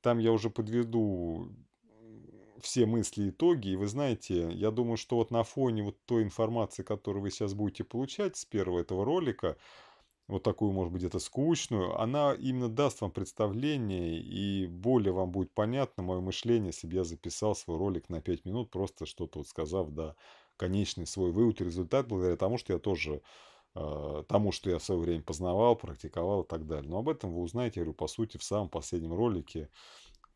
Там я уже подведу все мысли, итоги. И вы знаете, я думаю, что вот на фоне вот той информации, которую вы сейчас будете получать с первого этого ролика, вот такую, может быть, где-то скучную, она именно даст вам представление и более вам будет понятно мое мышление, если бы я записал свой ролик на 5 минут, просто что-то вот сказав, да, конечный свой вывод, и результат, благодаря тому, что я тоже Э, тому, что я в свое время познавал, практиковал и так далее. Но об этом вы узнаете, я говорю, по сути, в самом последнем ролике,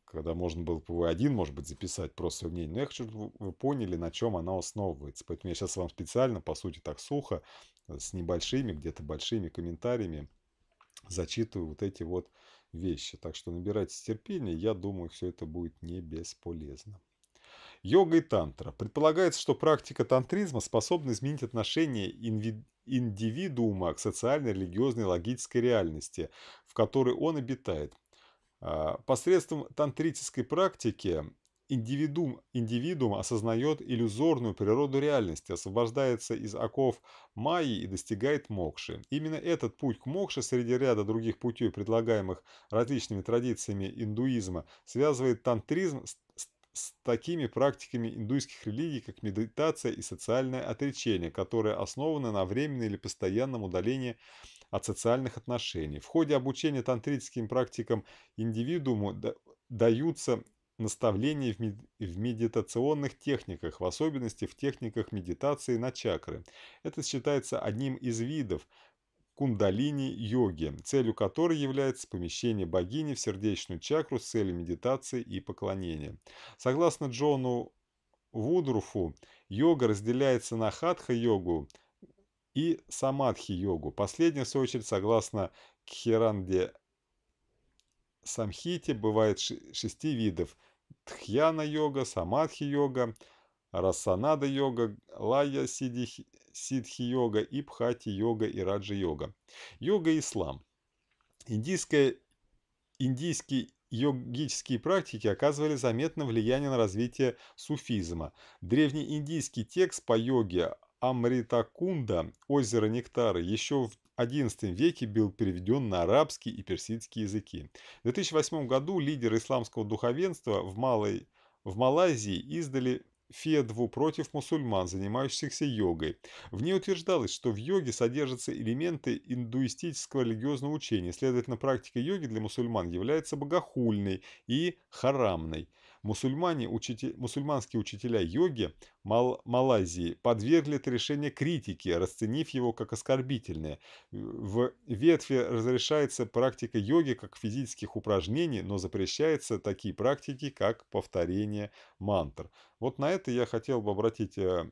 когда можно было бы один, может быть, записать просто свое мнение. Но я хочу, чтобы вы поняли, на чем она основывается. Поэтому я сейчас вам специально, по сути, так сухо, э, с небольшими, где-то большими комментариями зачитываю вот эти вот вещи. Так что набирайтесь терпения, я думаю, все это будет не бесполезно. Йога и тантра. Предполагается, что практика тантризма способна изменить отношение инви индивидуума к социальной, религиозной логической реальности, в которой он обитает. А, посредством тантрической практики индивидуум, индивидуум осознает иллюзорную природу реальности, освобождается из оков майи и достигает мокши. Именно этот путь к мокше среди ряда других путей, предлагаемых различными традициями индуизма, связывает тантризм с с такими практиками индуйских религий, как медитация и социальное отречение, которые основаны на временном или постоянном удалении от социальных отношений. В ходе обучения тантрическим практикам индивидууму даются наставления в, в медитационных техниках, в особенности в техниках медитации на чакры. Это считается одним из видов кундалини-йоги, целью которой является помещение богини в сердечную чакру с целью медитации и поклонения. Согласно Джону Вудруфу, йога разделяется на хатха-йогу и самадхи-йогу. Последняя, в свою очередь, согласно Кхиранде Самхите, бывает шести видов – тхьяна-йога, самадхи-йога, расанада-йога, лая-сидихи, ситхи-йога и бхати-йога и раджа-йога. Йога ислам. Индийская, индийский йогические практики оказывали заметное влияние на развитие суфизма. Древний индийский текст по йоге Амритакунда «Озеро Нектара» еще в XI веке был переведен на арабский и персидский языки. В 2008 году лидеры исламского духовенства в Малой в Малайзии издали Федву против мусульман, занимающихся йогой. В ней утверждалось, что в йоге содержатся элементы индуистического религиозного учения, следовательно, практика йоги для мусульман является богохульной и харамной. Мусульмане, учите, мусульманские учителя йоги Мал, Малайзии подвергли это решение критике, расценив его как оскорбительное. Э, в ветве разрешается практика йоги как физических упражнений, но запрещаются такие практики, как повторение мантр. Вот на это я хотел бы обратить э,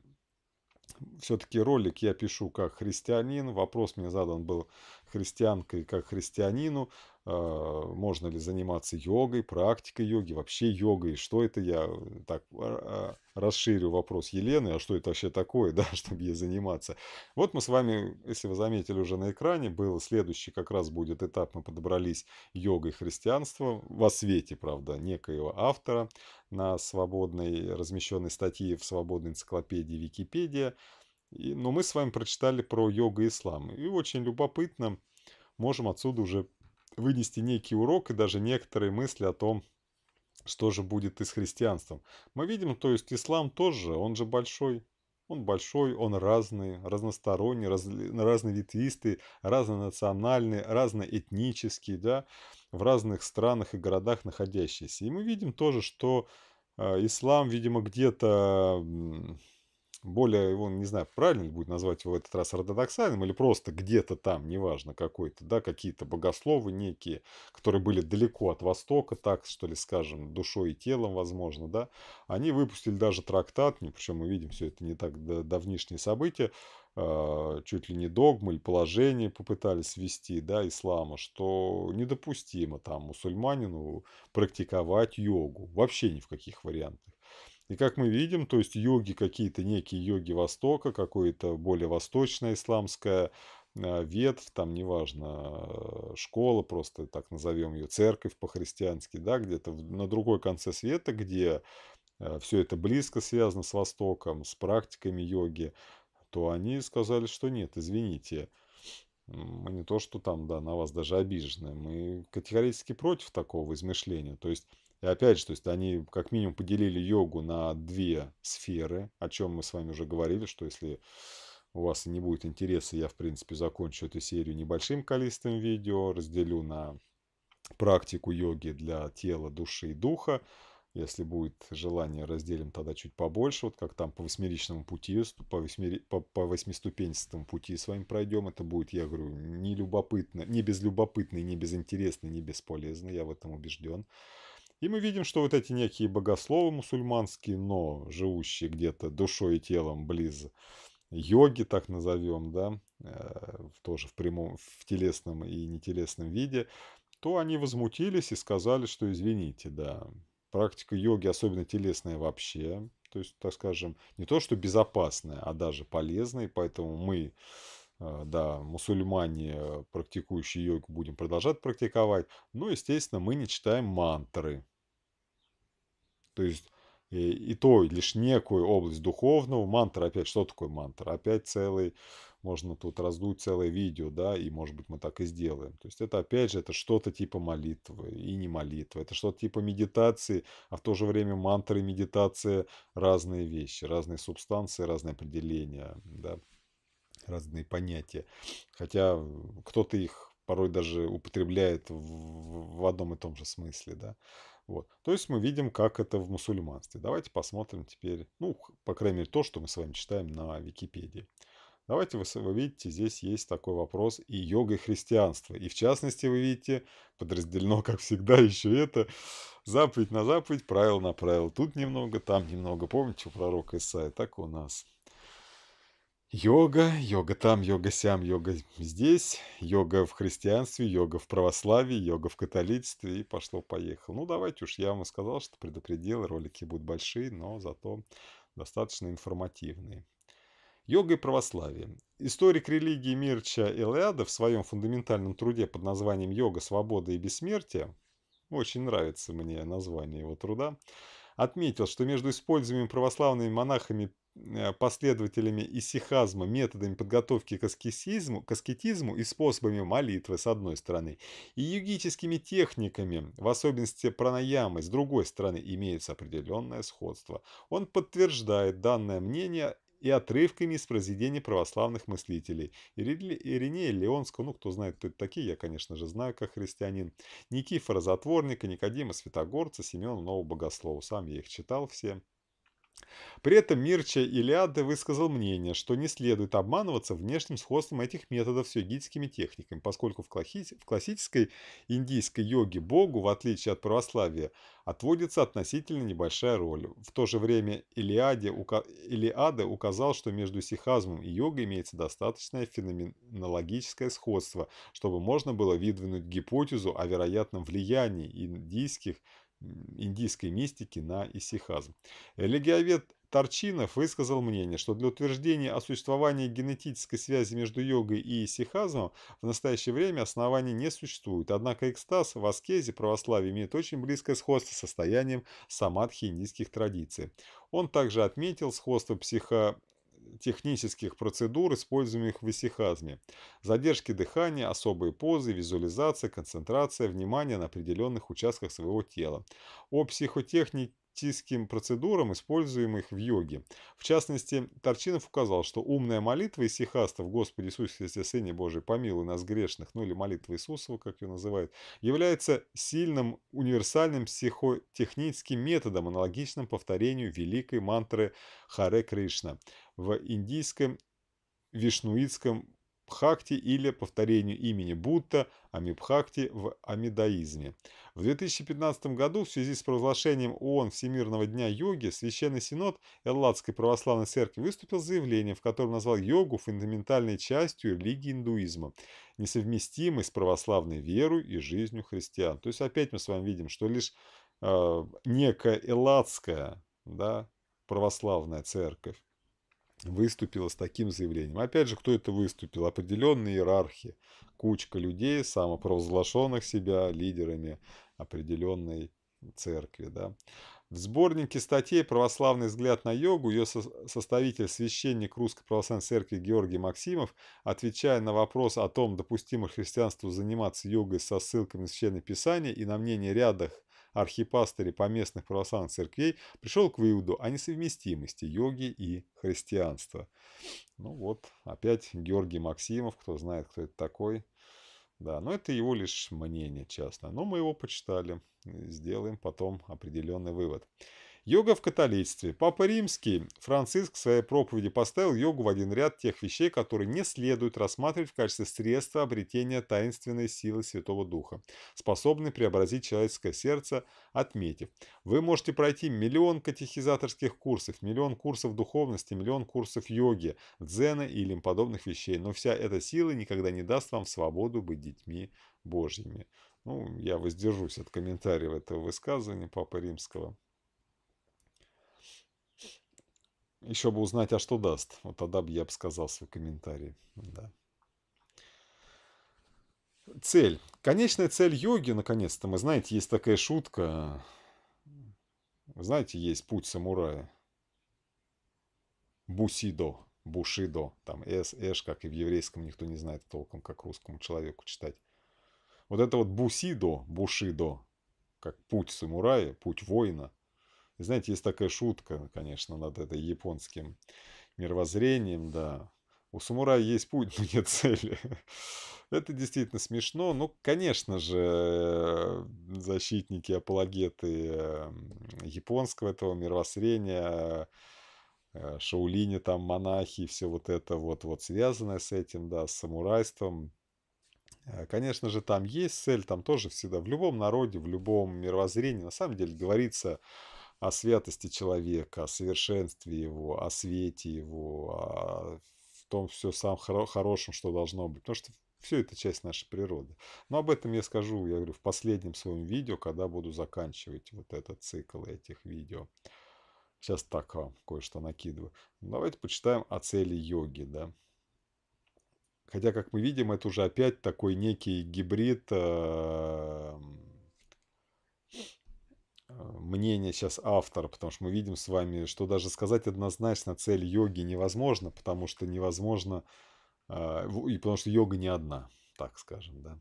все-таки ролик я пишу как христианин. Вопрос мне задан был христианкой как христианину. А, можно ли заниматься йогой, практикой йоги, вообще йогой, что это я э, так а, расширю вопрос Елены, а что это вообще такое, да, чтобы ей заниматься. Вот мы с вами, если вы заметили уже на экране, был следующий как раз будет этап, мы подобрались йогой христианства во свете, правда, некоего автора на свободной, размещенной статье в свободной энциклопедии Википедия. И, но ну, мы с вами прочитали про йога ислам. И очень любопытно, можем отсюда уже вынести некий урок и даже некоторые мысли о том, что же будет и с христианством. Мы видим, то есть ислам тоже, он же большой. Он большой, он разный, разносторонний, раз, разноветвистый, разнонациональный, разноэтнический, да, в разных странах и городах находящийся. И мы видим тоже, что э, ислам, видимо, где-то более, его, не знаю, правильно ли будет назвать его в этот раз ортодоксальным или просто где-то там, неважно какой-то, да, какие-то богословы некие, которые были далеко от Востока, так что ли, скажем, душой и телом, возможно, да, они выпустили даже трактат, ну, причем мы видим все это не так давнишние события, а, чуть ли не догмы или положение попытались ввести да, ислама, что недопустимо там мусульманину практиковать йогу. Вообще ни в каких вариантах. И как мы видим, то есть йоги какие-то, некие йоги Востока, какое-то более восточное исламское, а, ветвь, там, неважно, э, школа, просто так назовем ее, церковь по-христиански, да, где-то на другой конце света, где э, все это близко связано с Востоком, с практиками йоги, то они сказали, что нет, извините, мы не то, что там, да, на вас даже обижены, мы категорически против такого измышления. То есть и опять же, то есть они как минимум поделили йогу на две сферы, о чем мы с вами уже говорили, что если у вас не будет интереса, я, в принципе, закончу эту серию небольшим количеством видео, разделю на практику йоги для тела, души и духа. Если будет желание, разделим тогда чуть побольше, вот как там по восьмеричному пути, по, восьмери, по, по восьмиступенчатому пути с вами пройдем. Это будет, я говорю, не любопытно, не безлюбопытно, не безинтересно, не бесполезно, я в этом убежден. И мы видим, что вот эти некие богословы мусульманские, но живущие где-то душой и телом близ йоги, так назовем, да, э, тоже в прямом, в телесном и нетелесном виде, то они возмутились и сказали, что извините, да, практика йоги, особенно телесная вообще, то есть, так скажем, не то, что безопасная, а даже полезная, поэтому мы, э, да, мусульмане, практикующие йогу, будем продолжать практиковать, но, ну, естественно, мы не читаем мантры, то есть и, и то лишь некую область духовного. Мантра опять, что такое мантра? Опять целый, можно тут раздуть целое видео, да, и может быть мы так и сделаем. То есть это опять же, это что-то типа молитвы и не молитва, это что-то типа медитации, а в то же время мантра и медитация разные вещи, разные субстанции, разные определения, да, разные понятия. Хотя кто-то их порой даже употребляет в, в одном и том же смысле, да. Вот. То есть мы видим, как это в мусульманстве. Давайте посмотрим теперь, ну, по крайней мере, то, что мы с вами читаем на Википедии. Давайте вы, вы видите, здесь есть такой вопрос и йога, и христианство. И в частности, вы видите, подразделено, как всегда, еще это. Заповедь на заповедь, правило на правило. Тут немного, там немного. Помните у пророка Исаия? Так у нас Йога, йога там, йога сям, йога здесь, йога в христианстве, йога в православии, йога в католичестве и пошло-поехало. Ну, давайте уж, я вам сказал, что предупредил, ролики будут большие, но зато достаточно информативные. Йога и православие. Историк религии Мирча Элиада в своем фундаментальном труде под названием «Йога, свобода и бессмертие» очень нравится мне название его труда – отметил, что между используемыми православными монахами э, последователями исихазма методами подготовки к аскетизму, к аскетизму и способами молитвы с одной стороны, и югическими техниками, в особенности пранаямы, с другой стороны, имеется определенное сходство. Он подтверждает данное мнение и отрывками из произведений православных мыслителей. Ириней Леонского, ну кто знает, кто это такие, я, конечно же, знаю, как христианин, Никифора Затворника, Никодима Святогорца, Семена Нового Богослова. Сам я их читал все. При этом Мирча Илиаде высказал мнение, что не следует обманываться внешним сходством этих методов с йогическими техниками, поскольку в, классической индийской йоге Богу, в отличие от православия, отводится относительно небольшая роль. В то же время Илиаде, указал, что между сихазмом и йогой имеется достаточное феноменологическое сходство, чтобы можно было выдвинуть гипотезу о вероятном влиянии индийских индийской мистики на исихазм. Религиовед Торчинов высказал мнение, что для утверждения о существовании генетической связи между йогой и сихазмом в настоящее время оснований не существует, однако экстаз в аскезе православия имеет очень близкое сходство с состоянием самадхи индийских традиций. Он также отметил сходство психо технических процедур, используемых в исихазме. Задержки дыхания, особые позы, визуализация, концентрация внимания на определенных участках своего тела. О психотехнике практическим процедурам, используемых в йоге. В частности, Торчинов указал, что умная молитва Исихаста в «Господи Иисусе Христе, Сыне Божий, помилуй нас грешных», ну или молитва Иисусова, как ее называют, является сильным универсальным психотехническим методом, аналогичным повторению великой мантры Харе Кришна в индийском вишнуитском Бхакти или повторению имени Будда Амибхакти в амидаизме. В 2015 году в связи с провозглашением ООН Всемирного дня йоги Священный Синод Элладской православной церкви выступил заявление, в котором назвал йогу фундаментальной частью религии индуизма, несовместимой с православной верой и жизнью христиан. То есть опять мы с вами видим, что лишь э, некая элладская да, православная церковь выступила с таким заявлением. Опять же, кто это выступил? Определенные иерархи, Кучка людей, самопровозглашенных себя лидерами определенной церкви. Да. В сборнике статей «Православный взгляд на йогу» ее составитель, священник Русской Православной Церкви Георгий Максимов, отвечая на вопрос о том, допустимо христианству заниматься йогой со ссылками на Священное Писание и на мнение рядах архипастыри поместных православных церквей, пришел к выводу о несовместимости йоги и христианства. Ну вот, опять Георгий Максимов, кто знает, кто это такой. Да, но это его лишь мнение частное. Но мы его почитали, сделаем потом определенный вывод. Йога в католичестве. Папа Римский, Франциск, в своей проповеди поставил йогу в один ряд тех вещей, которые не следует рассматривать в качестве средства обретения таинственной силы Святого Духа, способной преобразить человеческое сердце, отметив. Вы можете пройти миллион катехизаторских курсов, миллион курсов духовности, миллион курсов йоги, дзена или им подобных вещей, но вся эта сила никогда не даст вам свободу быть детьми Божьими. Ну, я воздержусь от комментариев этого высказывания Папы Римского. Еще бы узнать, а что даст. Вот тогда бы я бы сказал свой комментарий. Да. Цель. Конечная цель йоги, наконец-то. Мы знаете, есть такая шутка. Вы знаете, есть путь самурая. Бусидо. Бушидо. Там С, Эш, как и в еврейском, никто не знает толком, как русскому человеку читать. Вот это вот бусидо, бушидо, как путь самурая, путь воина – знаете, есть такая шутка, конечно, над этой японским мировоззрением, да. У самурая есть путь, но нет цели. Это действительно смешно. Ну, конечно же, защитники, апологеты эм, японского этого мировоззрения, э, шаулини, там, монахи, все вот это вот, вот связанное с этим, да, с самурайством. Э, конечно же, там есть цель, там тоже всегда в любом народе, в любом мировоззрении, на самом деле, говорится о святости человека, о совершенстве его, о свете его, о том все самом хоро хорошем, что должно быть. Потому что все это часть нашей природы. Но об этом я скажу, я говорю, в последнем своем видео, когда буду заканчивать вот этот цикл этих видео. Сейчас так вам кое-что накидываю. Давайте почитаем о цели йоги, да. Хотя, как мы видим, это уже опять такой некий гибрид э Э, мнение сейчас автора, потому что мы видим с вами, что даже сказать однозначно цель йоги невозможно, потому что невозможно, э, и потому что йога не одна, так скажем, да.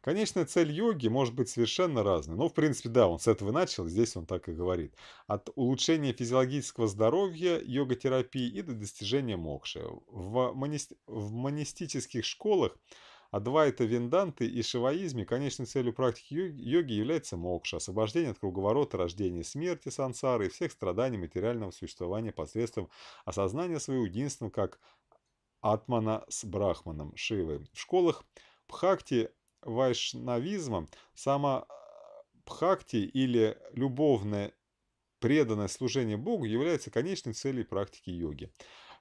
Конечная цель йоги может быть совершенно разной. Но, ну, в принципе, да, он с этого начал, здесь он так и говорит. От улучшения физиологического здоровья, йога-терапии и до достижения мокши. В, монисти... в монистических школах Адвайта Венданты и шиваизме конечной целью практики йоги является мокша, освобождение от круговорота рождения и смерти, сансары и всех страданий материального существования посредством осознания своего единства как атмана с брахманом Шивы. В школах Пхакти вайшнавизма сама э, Пхакти или любовное преданное служение Богу является конечной целью практики йоги.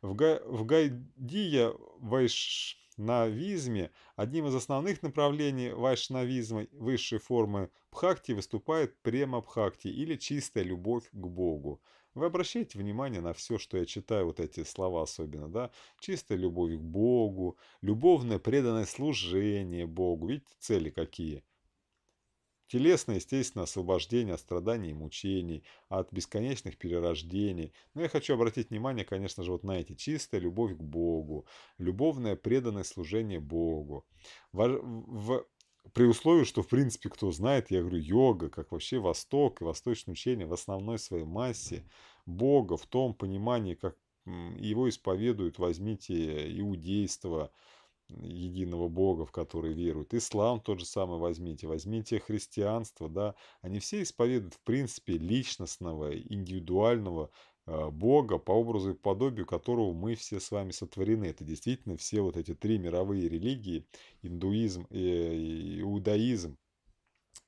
В, га в Гайдия вайш навизме одним из основных направлений вайшнавизма высшей формы Бхакти выступает према Бхакти или чистая любовь к Богу. Вы обращаете внимание на все, что я читаю, вот эти слова особенно, да? Чистая любовь к Богу, любовное преданное служение Богу. Видите, цели какие? Телесное, естественно, освобождение от страданий и мучений, от бесконечных перерождений. Но я хочу обратить внимание, конечно же, вот на эти. Чистая любовь к Богу, любовное преданное служение Богу. В, в, при условии, что, в принципе, кто знает, я говорю, йога, как вообще Восток и восточное учение в основной своей массе Бога в том понимании, как его исповедуют, возьмите иудейство, единого Бога, в который веруют. Ислам тот же самый возьмите, возьмите христианство, да. Они все исповедуют, в принципе, личностного, индивидуального а, Бога, по образу и подобию которого мы все с вами сотворены. Это действительно все вот эти три мировые религии, индуизм, э, иудаизм,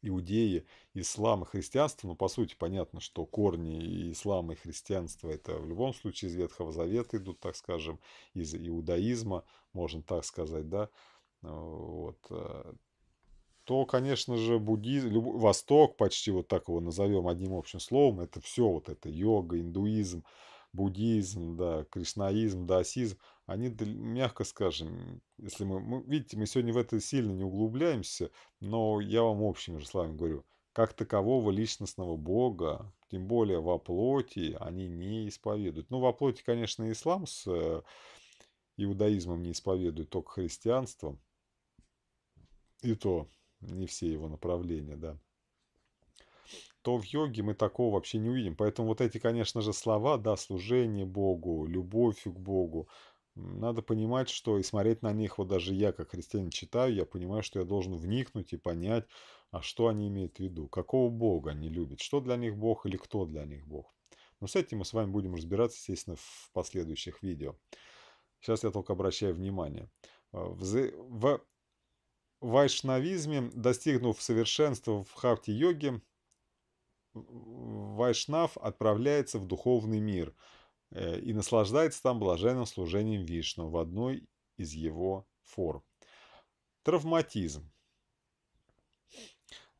иудеи, ислам и христианство, но ну, по сути, понятно, что корни ислама и христианства это в любом случае из Ветхого Завета идут, так скажем, из иудаизма, можно так сказать, да, вот, э, то, конечно же, буддизм, люб... Восток, почти вот так его назовем одним общим словом, это все вот это йога, индуизм, буддизм, да, кришнаизм, даосизм, они, мягко скажем, если мы, мы, видите, мы сегодня в это сильно не углубляемся, но я вам общими же словами говорю, как такового личностного бога, тем более во плоти, они не исповедуют. Ну, во плоти, конечно, ислам с э, иудаизмом не исповедует, только христианство И то не все его направления, да то в йоге мы такого вообще не увидим. Поэтому вот эти, конечно же, слова, да, служение Богу, любовь к Богу, надо понимать, что и смотреть на них, вот даже я, как христианин, читаю, я понимаю, что я должен вникнуть и понять, а что они имеют в виду, какого Бога они любят, что для них Бог или кто для них Бог. Но с этим мы с вами будем разбираться, естественно, в последующих видео. Сейчас я только обращаю внимание. Э, в, в вайшнавизме, достигнув совершенства в хапте-йоге, Вайшнав отправляется в духовный мир э, и наслаждается там блаженным служением Вишну в одной из его форм. Травматизм.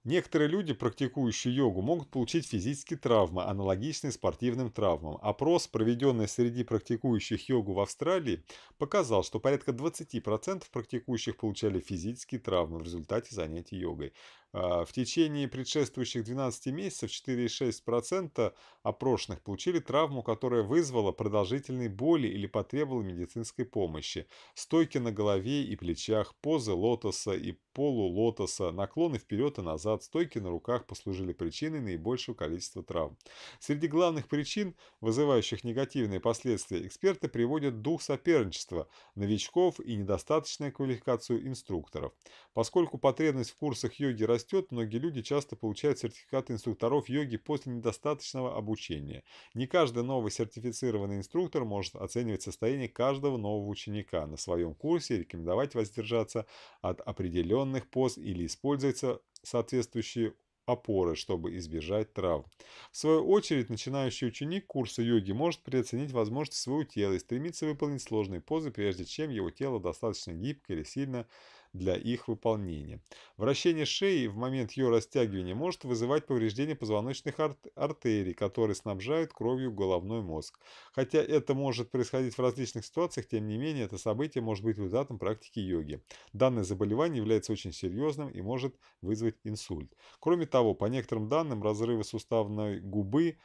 Некоторые люди, практикующие йогу, могут получить физические травмы, аналогичные спортивным травмам. Опрос, проведенный среди практикующих йогу в Австралии, показал, что порядка 20% практикующих получали физические травмы в результате занятий йогой. А, в течение предшествующих 12 месяцев 4,6% опрошенных получили травму, которая вызвала продолжительные боли или потребовала медицинской помощи. Стойки на голове и плечах, позы лотоса и полулотоса, наклоны вперед и назад, стойки на руках послужили причиной наибольшего количества травм. Среди главных причин, вызывающих негативные последствия, эксперты приводят дух соперничества новичков и недостаточную квалификацию инструкторов. Поскольку потребность в курсах йоги растет, растет, многие люди часто получают сертификаты инструкторов йоги после недостаточного обучения. Не каждый новый сертифицированный инструктор может оценивать состояние каждого нового ученика на своем курсе и рекомендовать воздержаться от определенных поз или использовать соответствующие опоры, чтобы избежать травм. В свою очередь, начинающий ученик курса йоги может переоценить возможности своего тела и стремиться выполнить сложные позы, прежде чем его тело достаточно гибкое или сильно для их выполнения. Вращение шеи в момент ее растягивания может вызывать повреждение позвоночных артерий, которые снабжают кровью головной мозг. Хотя это может происходить в различных ситуациях, тем не менее это событие может быть результатом практики йоги. Данное заболевание является очень серьезным и может вызвать инсульт. Кроме того, по некоторым данным, разрывы суставной губы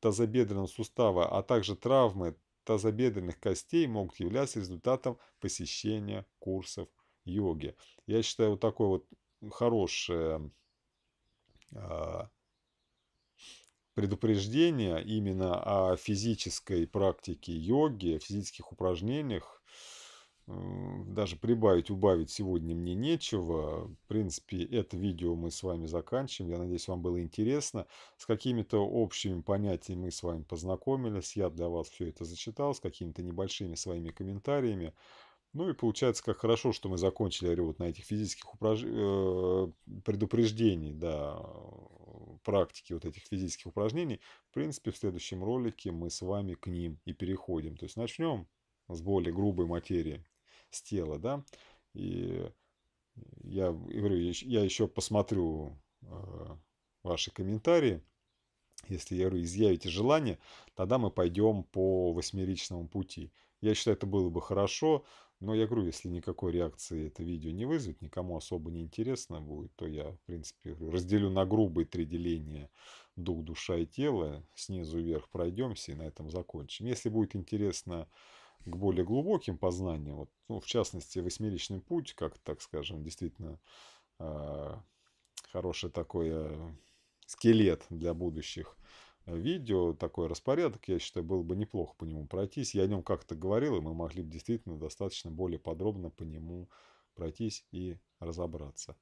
тазобедренного сустава, а также травмы тазобедренных костей могут являться результатом посещения курсов йоги. Я считаю, вот такое вот хорошее а, предупреждение именно о физической практике йоги, о физических упражнениях. Даже прибавить, убавить сегодня мне нечего. В принципе, это видео мы с вами заканчиваем. Я надеюсь, вам было интересно. С какими-то общими понятиями мы с вами познакомились. Я для вас все это зачитал с какими-то небольшими своими комментариями. Ну и получается, как хорошо, что мы закончили я говорю, вот на этих физических упраж... Э, предупреждений, да, э, практики вот этих физических упражнений. В принципе, в следующем ролике мы с вами к ним и переходим. То есть начнем с более грубой материи, с тела, да. И я говорю, я еще посмотрю э, ваши комментарии. Если, я говорю, изъявите желание, тогда мы пойдем по восьмеричному пути. Я считаю, это было бы хорошо, но я говорю, если никакой реакции это видео не вызовет, никому особо не интересно будет, то я, в принципе, разделю на грубые три деления дух, душа и тело. Снизу вверх пройдемся и на этом закончим. Если будет интересно к более глубоким познаниям, вот, ну, в частности, восьмеричный путь, как, так скажем, действительно э, хороший такой э, скелет для будущих видео, такой распорядок, я считаю, было бы неплохо по нему пройтись. Я о нем как-то говорил, и мы могли бы действительно достаточно более подробно по нему пройтись и разобраться.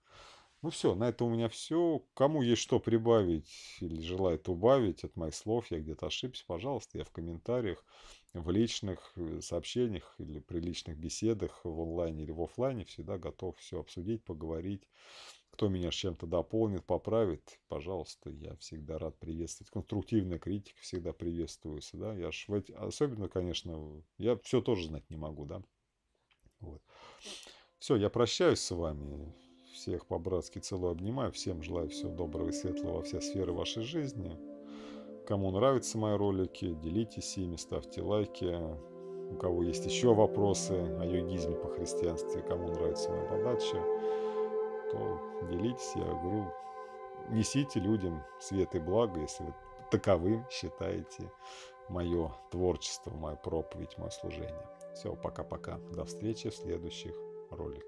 Ну все, на этом у меня все. Кому есть что прибавить или желает убавить от моих слов, я где-то ошибся, пожалуйста, я в комментариях, в личных э, сообщениях или при личных беседах в онлайне или в офлайне всегда готов все обсудить, поговорить кто меня с чем-то дополнит, поправит, пожалуйста, я всегда рад приветствовать. Конструктивная критика всегда приветствуется, да, я ж в эти... особенно, конечно, я все тоже знать не могу, да. Вот. Все, я прощаюсь с вами, всех по-братски целую, обнимаю, всем желаю всего доброго и светлого во все сферы вашей жизни. Кому нравятся мои ролики, делитесь ими, ставьте лайки. У кого есть еще вопросы о йогизме по христианстве, кому нравится моя подача, то делитесь, я говорю, несите людям свет и благо, если вы таковым считаете мое творчество, мою проповедь, мое служение. Все, пока-пока. До встречи в следующих роликах.